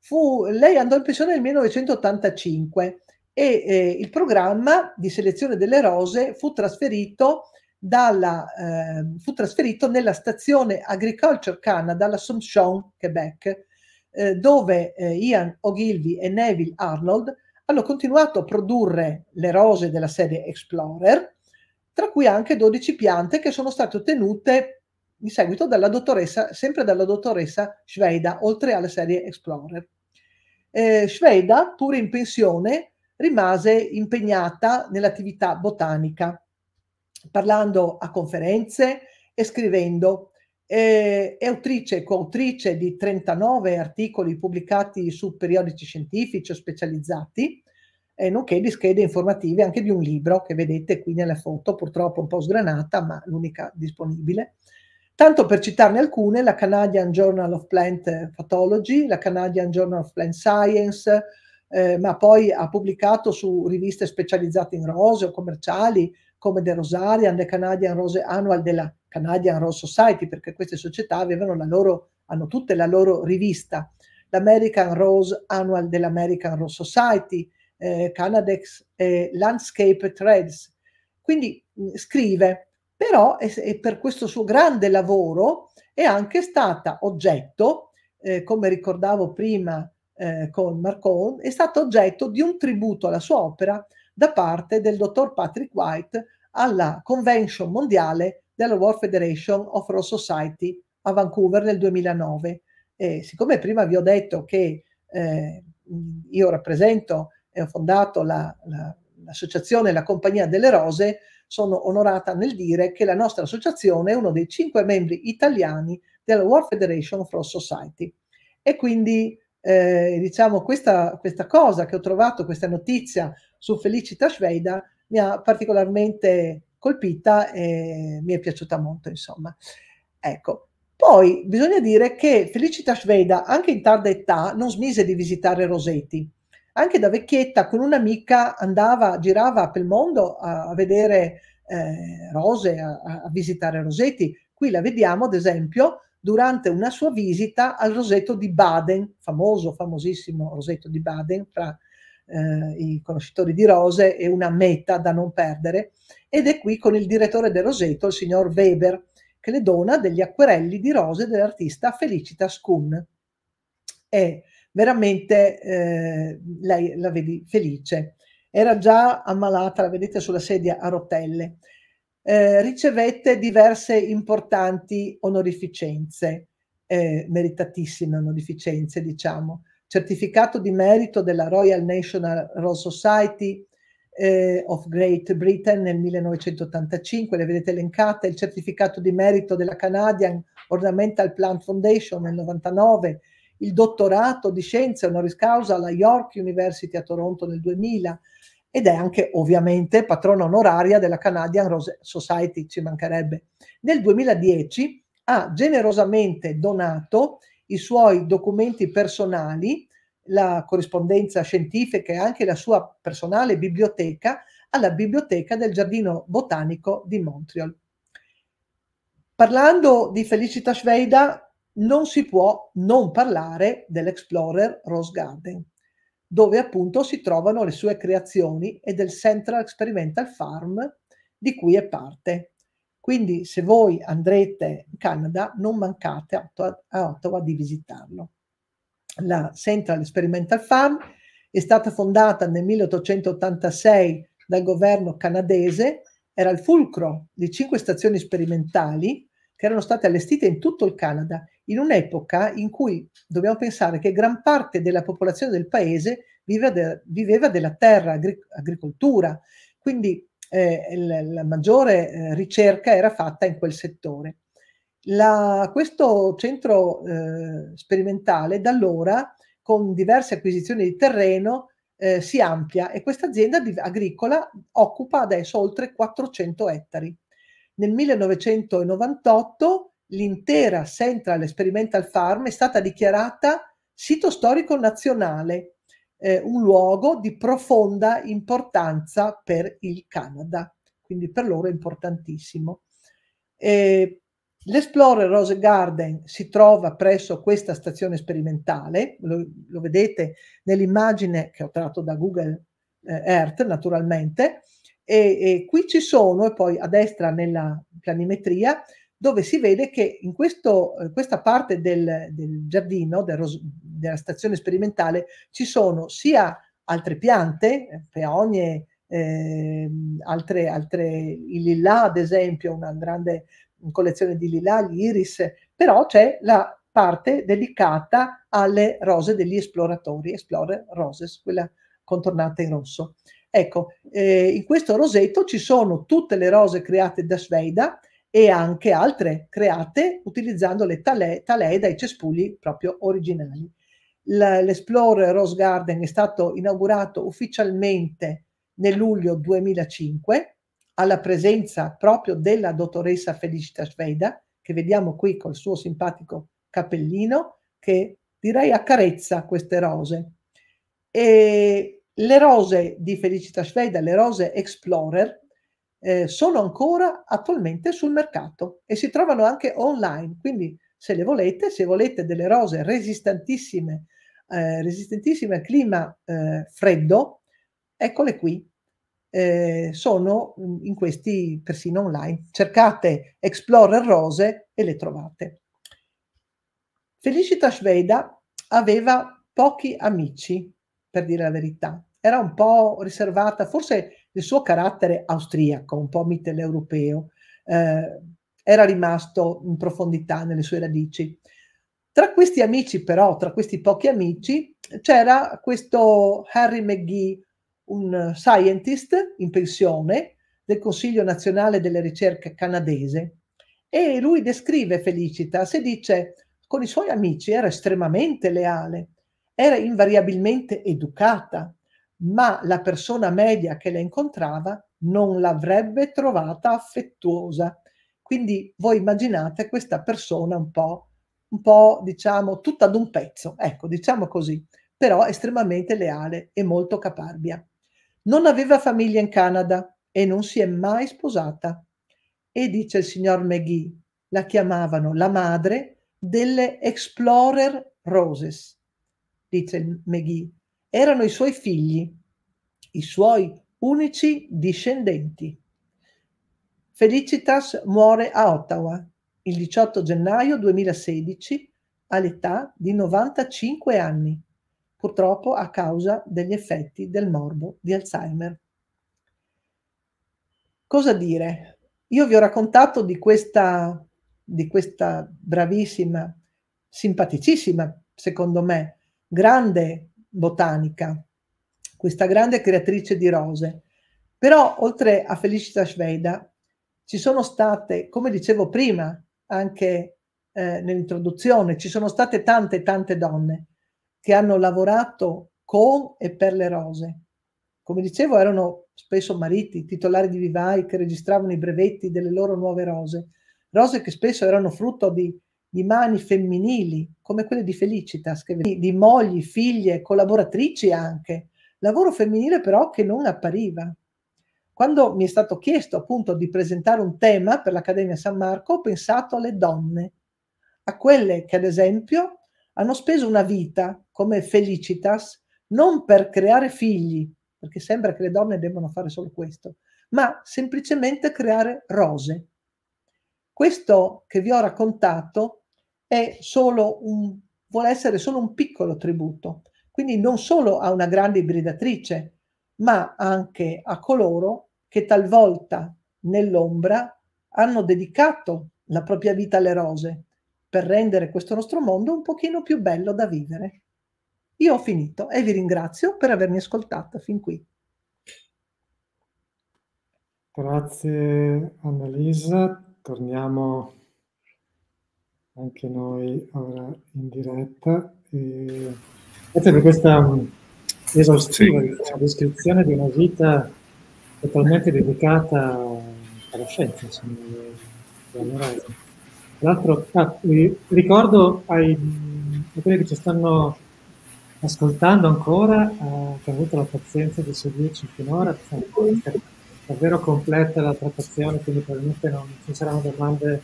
fu, lei andò in pensione nel 1985 e eh, il programma di selezione delle rose fu trasferito, dalla, eh, fu trasferito nella stazione Agriculture Canada all'Assomption, Quebec, eh, dove eh, Ian Ogilvy e Neville Arnold hanno continuato a produrre le rose della serie Explorer, tra cui anche 12 piante che sono state ottenute in seguito dalla dottoressa, sempre dalla dottoressa Sveda, oltre alla serie Explorer. Eh, Sveda, pur in pensione, rimase impegnata nell'attività botanica, parlando a conferenze e scrivendo eh, è autrice e coautrice di 39 articoli pubblicati su periodici scientifici o specializzati, eh, nonché di schede informative anche di un libro che vedete qui nella foto, purtroppo un po' sgranata, ma l'unica disponibile. Tanto per citarne alcune, la Canadian Journal of Plant Pathology, la Canadian Journal of Plant Science, eh, ma poi ha pubblicato su riviste specializzate in rose o commerciali come The Rosarian, The Canadian Rose Annual della Canadian Royal Society, perché queste società avevano la loro, hanno tutte la loro rivista, l'American Rose Annual dell'American Rose Society, eh, Canadex eh, Landscape Threads. Quindi mh, mm, scrive, però è, e per questo suo grande lavoro è anche stata oggetto, eh, come ricordavo prima eh, con Marcon, è stato oggetto di un tributo alla sua opera da parte del dottor Patrick White alla convention mondiale della World Federation of Road Society a Vancouver nel 2009. E siccome prima vi ho detto che eh, io rappresento e ho fondato la, la, l'associazione La Compagnia delle Rose, sono onorata nel dire che la nostra associazione è uno dei cinque membri italiani della World Federation of Road Society. E quindi eh, diciamo questa, questa, cosa che ho trovato, questa notizia su Felicita Sveda mi ha particolarmente colpita e mi è piaciuta molto, insomma. Ecco. Poi bisogna dire che Felicita Sveda, anche in tarda età, non smise di visitare Rosetti. Anche da vecchietta, con un'amica, andava, girava per il mondo a, a vedere eh, rose, a, a visitare Rosetti. Qui la vediamo, ad esempio, durante una sua visita al rosetto di Baden, famoso, famosissimo rosetto di Baden, fra eh, i conoscitori di rose è una meta da non perdere ed è qui con il direttore del Roseto, il signor Weber, che le dona degli acquerelli di rose dell'artista Felicita Scun. E veramente eh, lei la vedi felice. Era già ammalata, la vedete sulla sedia a rotelle. Eh, ricevette diverse importanti onorificenze, eh, meritatissime onorificenze, diciamo certificato di merito della Royal National Rose Society eh, of Great Britain nel 1985, le vedete elencate, il certificato di merito della Canadian Ornamental Plant Foundation nel 99, il dottorato di scienze honoris causa alla York University a Toronto nel 2000 ed è anche ovviamente patrona onoraria della Canadian Rose Society, ci mancherebbe. Nel 2010 ha generosamente donato i suoi documenti personali, la corrispondenza scientifica e anche la sua personale biblioteca alla biblioteca del Giardino Botanico di Montreal. Parlando di Felicita Schweida, non si può non parlare dell'Explorer Rose Garden, dove appunto si trovano le sue creazioni e del Central Experimental Farm di cui è parte. Quindi se voi andrete in Canada non mancate a Ottawa, a Ottawa di visitarlo. La Central Experimental Farm è stata fondata nel 1886 dal governo canadese, era il fulcro di cinque stazioni sperimentali che erano state allestite in tutto il Canada, in un'epoca in cui dobbiamo pensare che gran parte della popolazione del paese viveva, de- viveva della terra, agri- agricoltura. Quindi eh, la maggiore eh, ricerca era fatta in quel settore. La, questo centro eh, sperimentale da allora, con diverse acquisizioni di terreno, eh, si amplia e questa azienda agricola occupa adesso oltre 400 ettari. Nel 1998 l'intera Central Experimental Farm è stata dichiarata sito storico nazionale eh, un luogo di profonda importanza per il Canada, quindi per loro è importantissimo. L'Explorer Rose Garden si trova presso questa stazione sperimentale, lo, lo vedete nell'immagine che ho tratto da Google eh, Earth naturalmente, e, e, qui ci sono, e poi a destra nella planimetria, dove si vede che in questo, eh, questa parte del, del giardino, del della stazione sperimentale, ci sono sia altre piante, peonie, eh, altre, altre, i lilà ad esempio, una grande collezione di lilà, gli iris, però c'è la parte dedicata alle rose degli esploratori, Explorer Roses, quella contornata in rosso. Ecco, eh, in questo rosetto ci sono tutte le rose create da Sveida, e anche altre create utilizzando le talee, talee dai cespugli proprio originali. L'Explorer Rose Garden è stato inaugurato ufficialmente nel luglio 2005 alla presenza proprio della dottoressa Felicita Sveda, che vediamo qui col suo simpatico cappellino, che direi accarezza queste rose. E le rose di Felicita Sveda, le rose Explorer, eh, sono ancora attualmente sul mercato e si trovano anche online. Quindi se le volete, se volete delle rose resistentissime, eh, resistentissime al clima eh, freddo, eccole qui. Eh, sono mm, in questi persino online. Cercate Explorer Rose e le trovate. Felicita Sveda aveva pochi amici, per dire la verità. Era un po' riservata, forse il suo carattere austriaco, un po' mitteleuropeo, eh, era rimasto in profondità nelle sue radici. Tra questi amici, però, tra questi pochi amici, c'era questo Harry McGee, un scientist in pensione del Consiglio nazionale delle ricerche canadese, e lui descrive Felicitas e dice con i suoi amici era estremamente leale, era invariabilmente educata, ma la persona media che la incontrava non l'avrebbe trovata affettuosa. Quindi voi immaginate questa persona un po', un po' diciamo, tutta ad un pezzo, ecco, diciamo così, però estremamente leale e molto caparbia. Non aveva famiglia in Canada e non si è mai sposata. E dice il signor McGee, la chiamavano la madre delle Explorer Roses, dice il McGee, erano i suoi figli, i suoi unici discendenti. Felicitas muore a Ottawa il 18 gennaio 2016 all'età di 95 anni, purtroppo a causa degli effetti del morbo di Alzheimer. Cosa dire? Io vi ho raccontato di questa, di questa bravissima, simpaticissima, secondo me, grande botanica, questa grande creatrice di rose. Però oltre a Felicita Sveda ci sono state, come dicevo prima, anche eh, nell'introduzione, ci sono state tante, tante donne che hanno lavorato con e per le rose. Come dicevo, erano spesso mariti, titolari di vivai che registravano i brevetti delle loro nuove rose, rose che spesso erano frutto di di mani femminili, come quelle di Felicitas, che, di mogli, figlie, collaboratrici anche, lavoro femminile però che non appariva. Quando mi è stato chiesto appunto di presentare un tema per l'Accademia San Marco, ho pensato alle donne, a quelle che ad esempio hanno speso una vita come Felicitas non per creare figli, perché sembra che le donne debbano fare solo questo, ma semplicemente creare rose. Questo che vi ho raccontato è solo un, vuole essere solo un piccolo tributo, quindi non solo a una grande ibridatrice, ma anche a coloro che talvolta nell'ombra hanno dedicato la propria vita alle rose per rendere questo nostro mondo un pochino più bello da vivere. Io ho finito e vi ringrazio per avermi ascoltata fin qui. Grazie Annalisa, torniamo anche noi ora in diretta. E grazie per questa esaustiva sì. Diciamo, descrizione di una vita totalmente dedicata alla scienza. Insomma. l'altro, ah, ricordo ai, a quelli che ci stanno ascoltando ancora, eh, che hanno avuto la pazienza di seguirci finora, davvero completa la trattazione, quindi probabilmente non ci saranno domande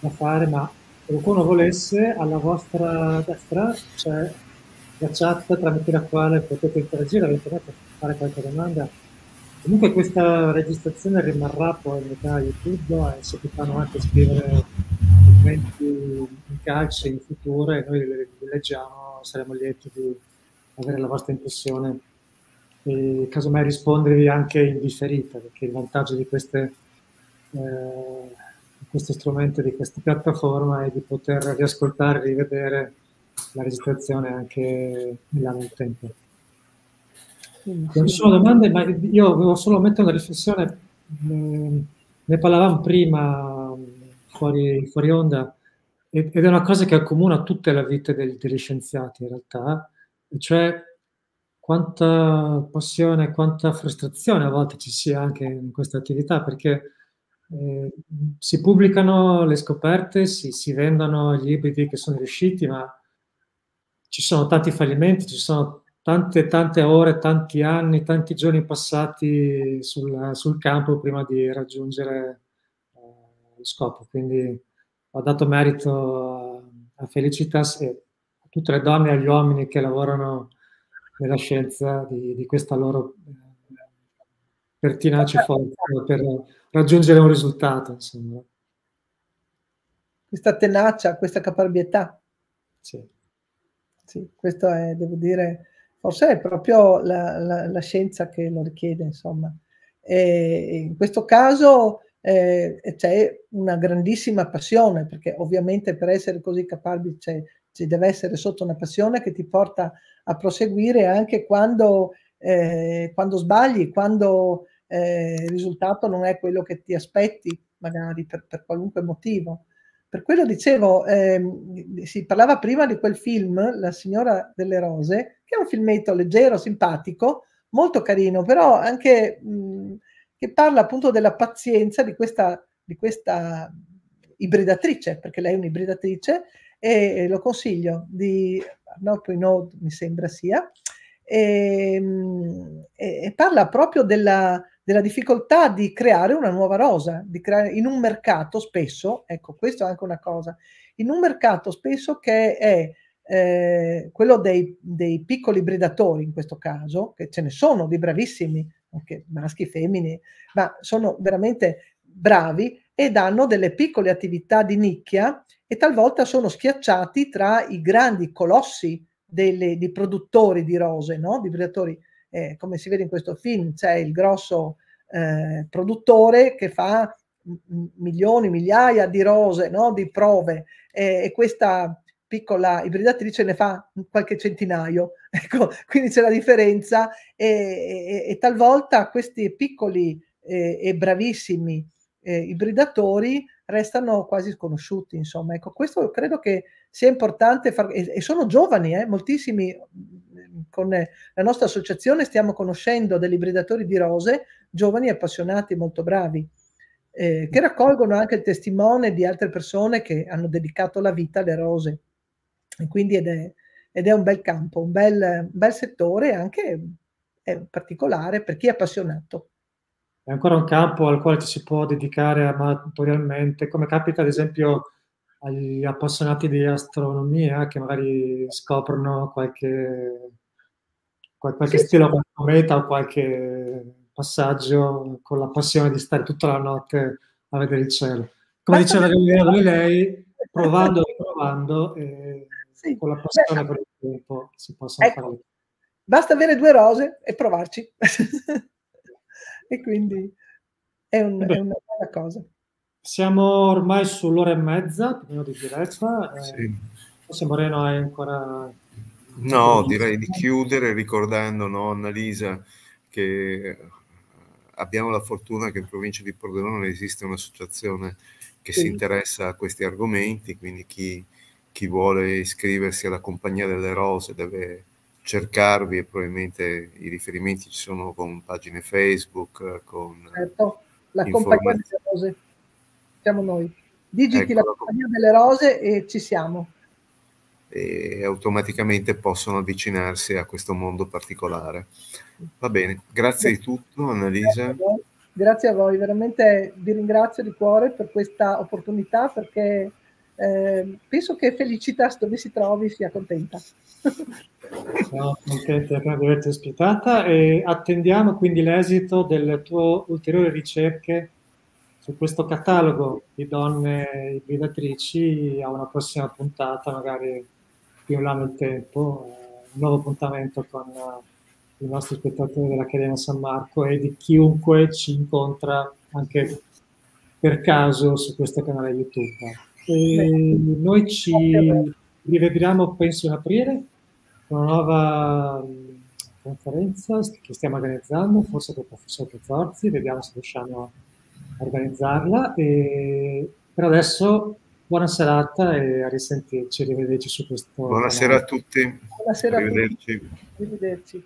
da fare, ma se qualcuno volesse, alla vostra destra c'è la chat tramite la quale potete interagire, eventualmente fare qualche domanda. Comunque questa registrazione rimarrà poi in metà YouTube e se ti fanno anche scrivere commenti in calce in futuro e noi le leggiamo, saremo lieti di avere la vostra impressione e casomai rispondervi anche in differita, perché il vantaggio di queste, eh, questo strumento, di questa piattaforma è di poter riascoltare e rivedere la registrazione anche là tempo. Non ci sono domande, ma io volevo solo mettere una riflessione, ehm, ne parlavamo prima fuori, fuori onda, ed è una cosa che accomuna tutte le vite degli, degli scienziati in realtà, cioè quanta passione, quanta frustrazione a volte ci sia anche in questa attività, perché eh, si pubblicano le scoperte, si, si vendono gli ibridi che sono riusciti, ma ci sono tanti fallimenti, ci sono tante, tante ore, tanti anni, tanti giorni passati sul, sul campo prima di raggiungere eh, lo scopo. Quindi ho dato merito a Felicitas e a tutte le donne e agli uomini che lavorano nella scienza, di, di questa loro eh, pertinace forza per raggiungere un risultato. Insomma. Questa tenacia, questa caparbietà. Sì. sì questo è, devo dire, forse è proprio la, la, la scienza che lo richiede, insomma. E in questo caso eh, c'è una grandissima passione, perché ovviamente per essere così caparbi c'è ci deve essere sotto una passione che ti porta a proseguire anche quando, eh, quando sbagli, quando eh, il risultato non è quello che ti aspetti, magari per, per qualunque motivo. Per quello dicevo, ehm, si parlava prima di quel film, La signora delle rose, che è un filmetto leggero, simpatico, molto carino, però anche mh, mm, che parla appunto della pazienza di questa, di questa ibridatrice, perché lei è un'ibridatrice, e lo consiglio di Arnaud Poinot, mi sembra sia, ehm, e, e parla proprio della, della, difficoltà di creare una nuova rosa, di creare in un mercato spesso, ecco questo è anche una cosa, in un mercato spesso che è eh, quello dei, dei, piccoli predatori in questo caso, che ce ne sono di bravissimi, anche maschi, femmine, ma sono veramente bravi ed hanno delle piccole attività di nicchia e talvolta sono schiacciati tra i grandi colossi delle, di produttori di rose, no? di predatori. Eh, come si vede in questo film, c'è il grosso eh, produttore che fa milioni, migliaia di rose, no? di prove, eh, e questa piccola ibridatrice ne fa qualche centinaio. [LAUGHS] Ecco, quindi c'è la differenza e, e, e talvolta questi piccoli eh, e bravissimi eh, ibridatori restano quasi sconosciuti. Insomma, ecco, questo credo che sia importante far, e, e, sono giovani, eh, moltissimi mm, con la nostra associazione stiamo conoscendo degli ibridatori di rose, giovani appassionati, molto bravi, eh, che raccolgono anche il testimone di altre persone che hanno dedicato la vita alle rose. E quindi ed è, ed è un bel campo, un bel, un bel settore anche eh, particolare per chi è appassionato è ancora un campo al quale ci si può dedicare amatorialmente, come capita ad esempio agli appassionati di astronomia che magari scoprono qualche, qualche sì, stile, qualche cometa o qualche passaggio con la passione di stare tutta la notte a vedere il cielo. Come diceva Galileo Galilei, [LAUGHS] provando e provando, eh, sì. con la passione Beh, per il tempo si possono ecco, fare. Basta avere due rose e provarci. [LAUGHS] e quindi è, un, eh è, una bella cosa. Siamo ormai sull'ora e mezza, di diretta. Eh, sì. Forse Moreno hai ancora... No, direi di chiudere ricordando, no, Annalisa, che abbiamo la fortuna che in provincia di Pordenone esiste un'associazione che sì. si interessa a questi argomenti, quindi chi, chi vuole iscriversi alla Compagnia delle Rose deve cercarvi e probabilmente i riferimenti ci sono con pagine Facebook, con... Eh, certo, la compagnia delle rose, siamo noi. Digiti ecco, la compagnia delle rose e ci siamo. E automaticamente possono avvicinarsi a questo mondo particolare. Va bene, grazie sì. di tutto Annalisa. Grazie a voi, grazie a voi. veramente vi ringrazio di cuore per questa opportunità perché Ehm, penso che Felicitas dove si trovi sia contenta. Siamo contenti di averti ospitata e attendiamo quindi l'esito delle tue ulteriori ricerche su questo catalogo di donne guidatrici a una prossima puntata, magari più in là nel tempo, un nuovo appuntamento con eh, i nostri spettatori dell'Accademia San Marco e di chiunque ci incontra anche per caso su questo canale YouTube noi ci rivediamo penso in aprile con una nuova mm, conferenza che stiamo organizzando, forse con il professor Pezzorzi, vediamo se riusciamo a organizzarla. E per adesso buona serata e a risentirci, arrivederci su questo. Buonasera canale. a tutti. Buonasera arrivederci. a tutti. Arrivederci.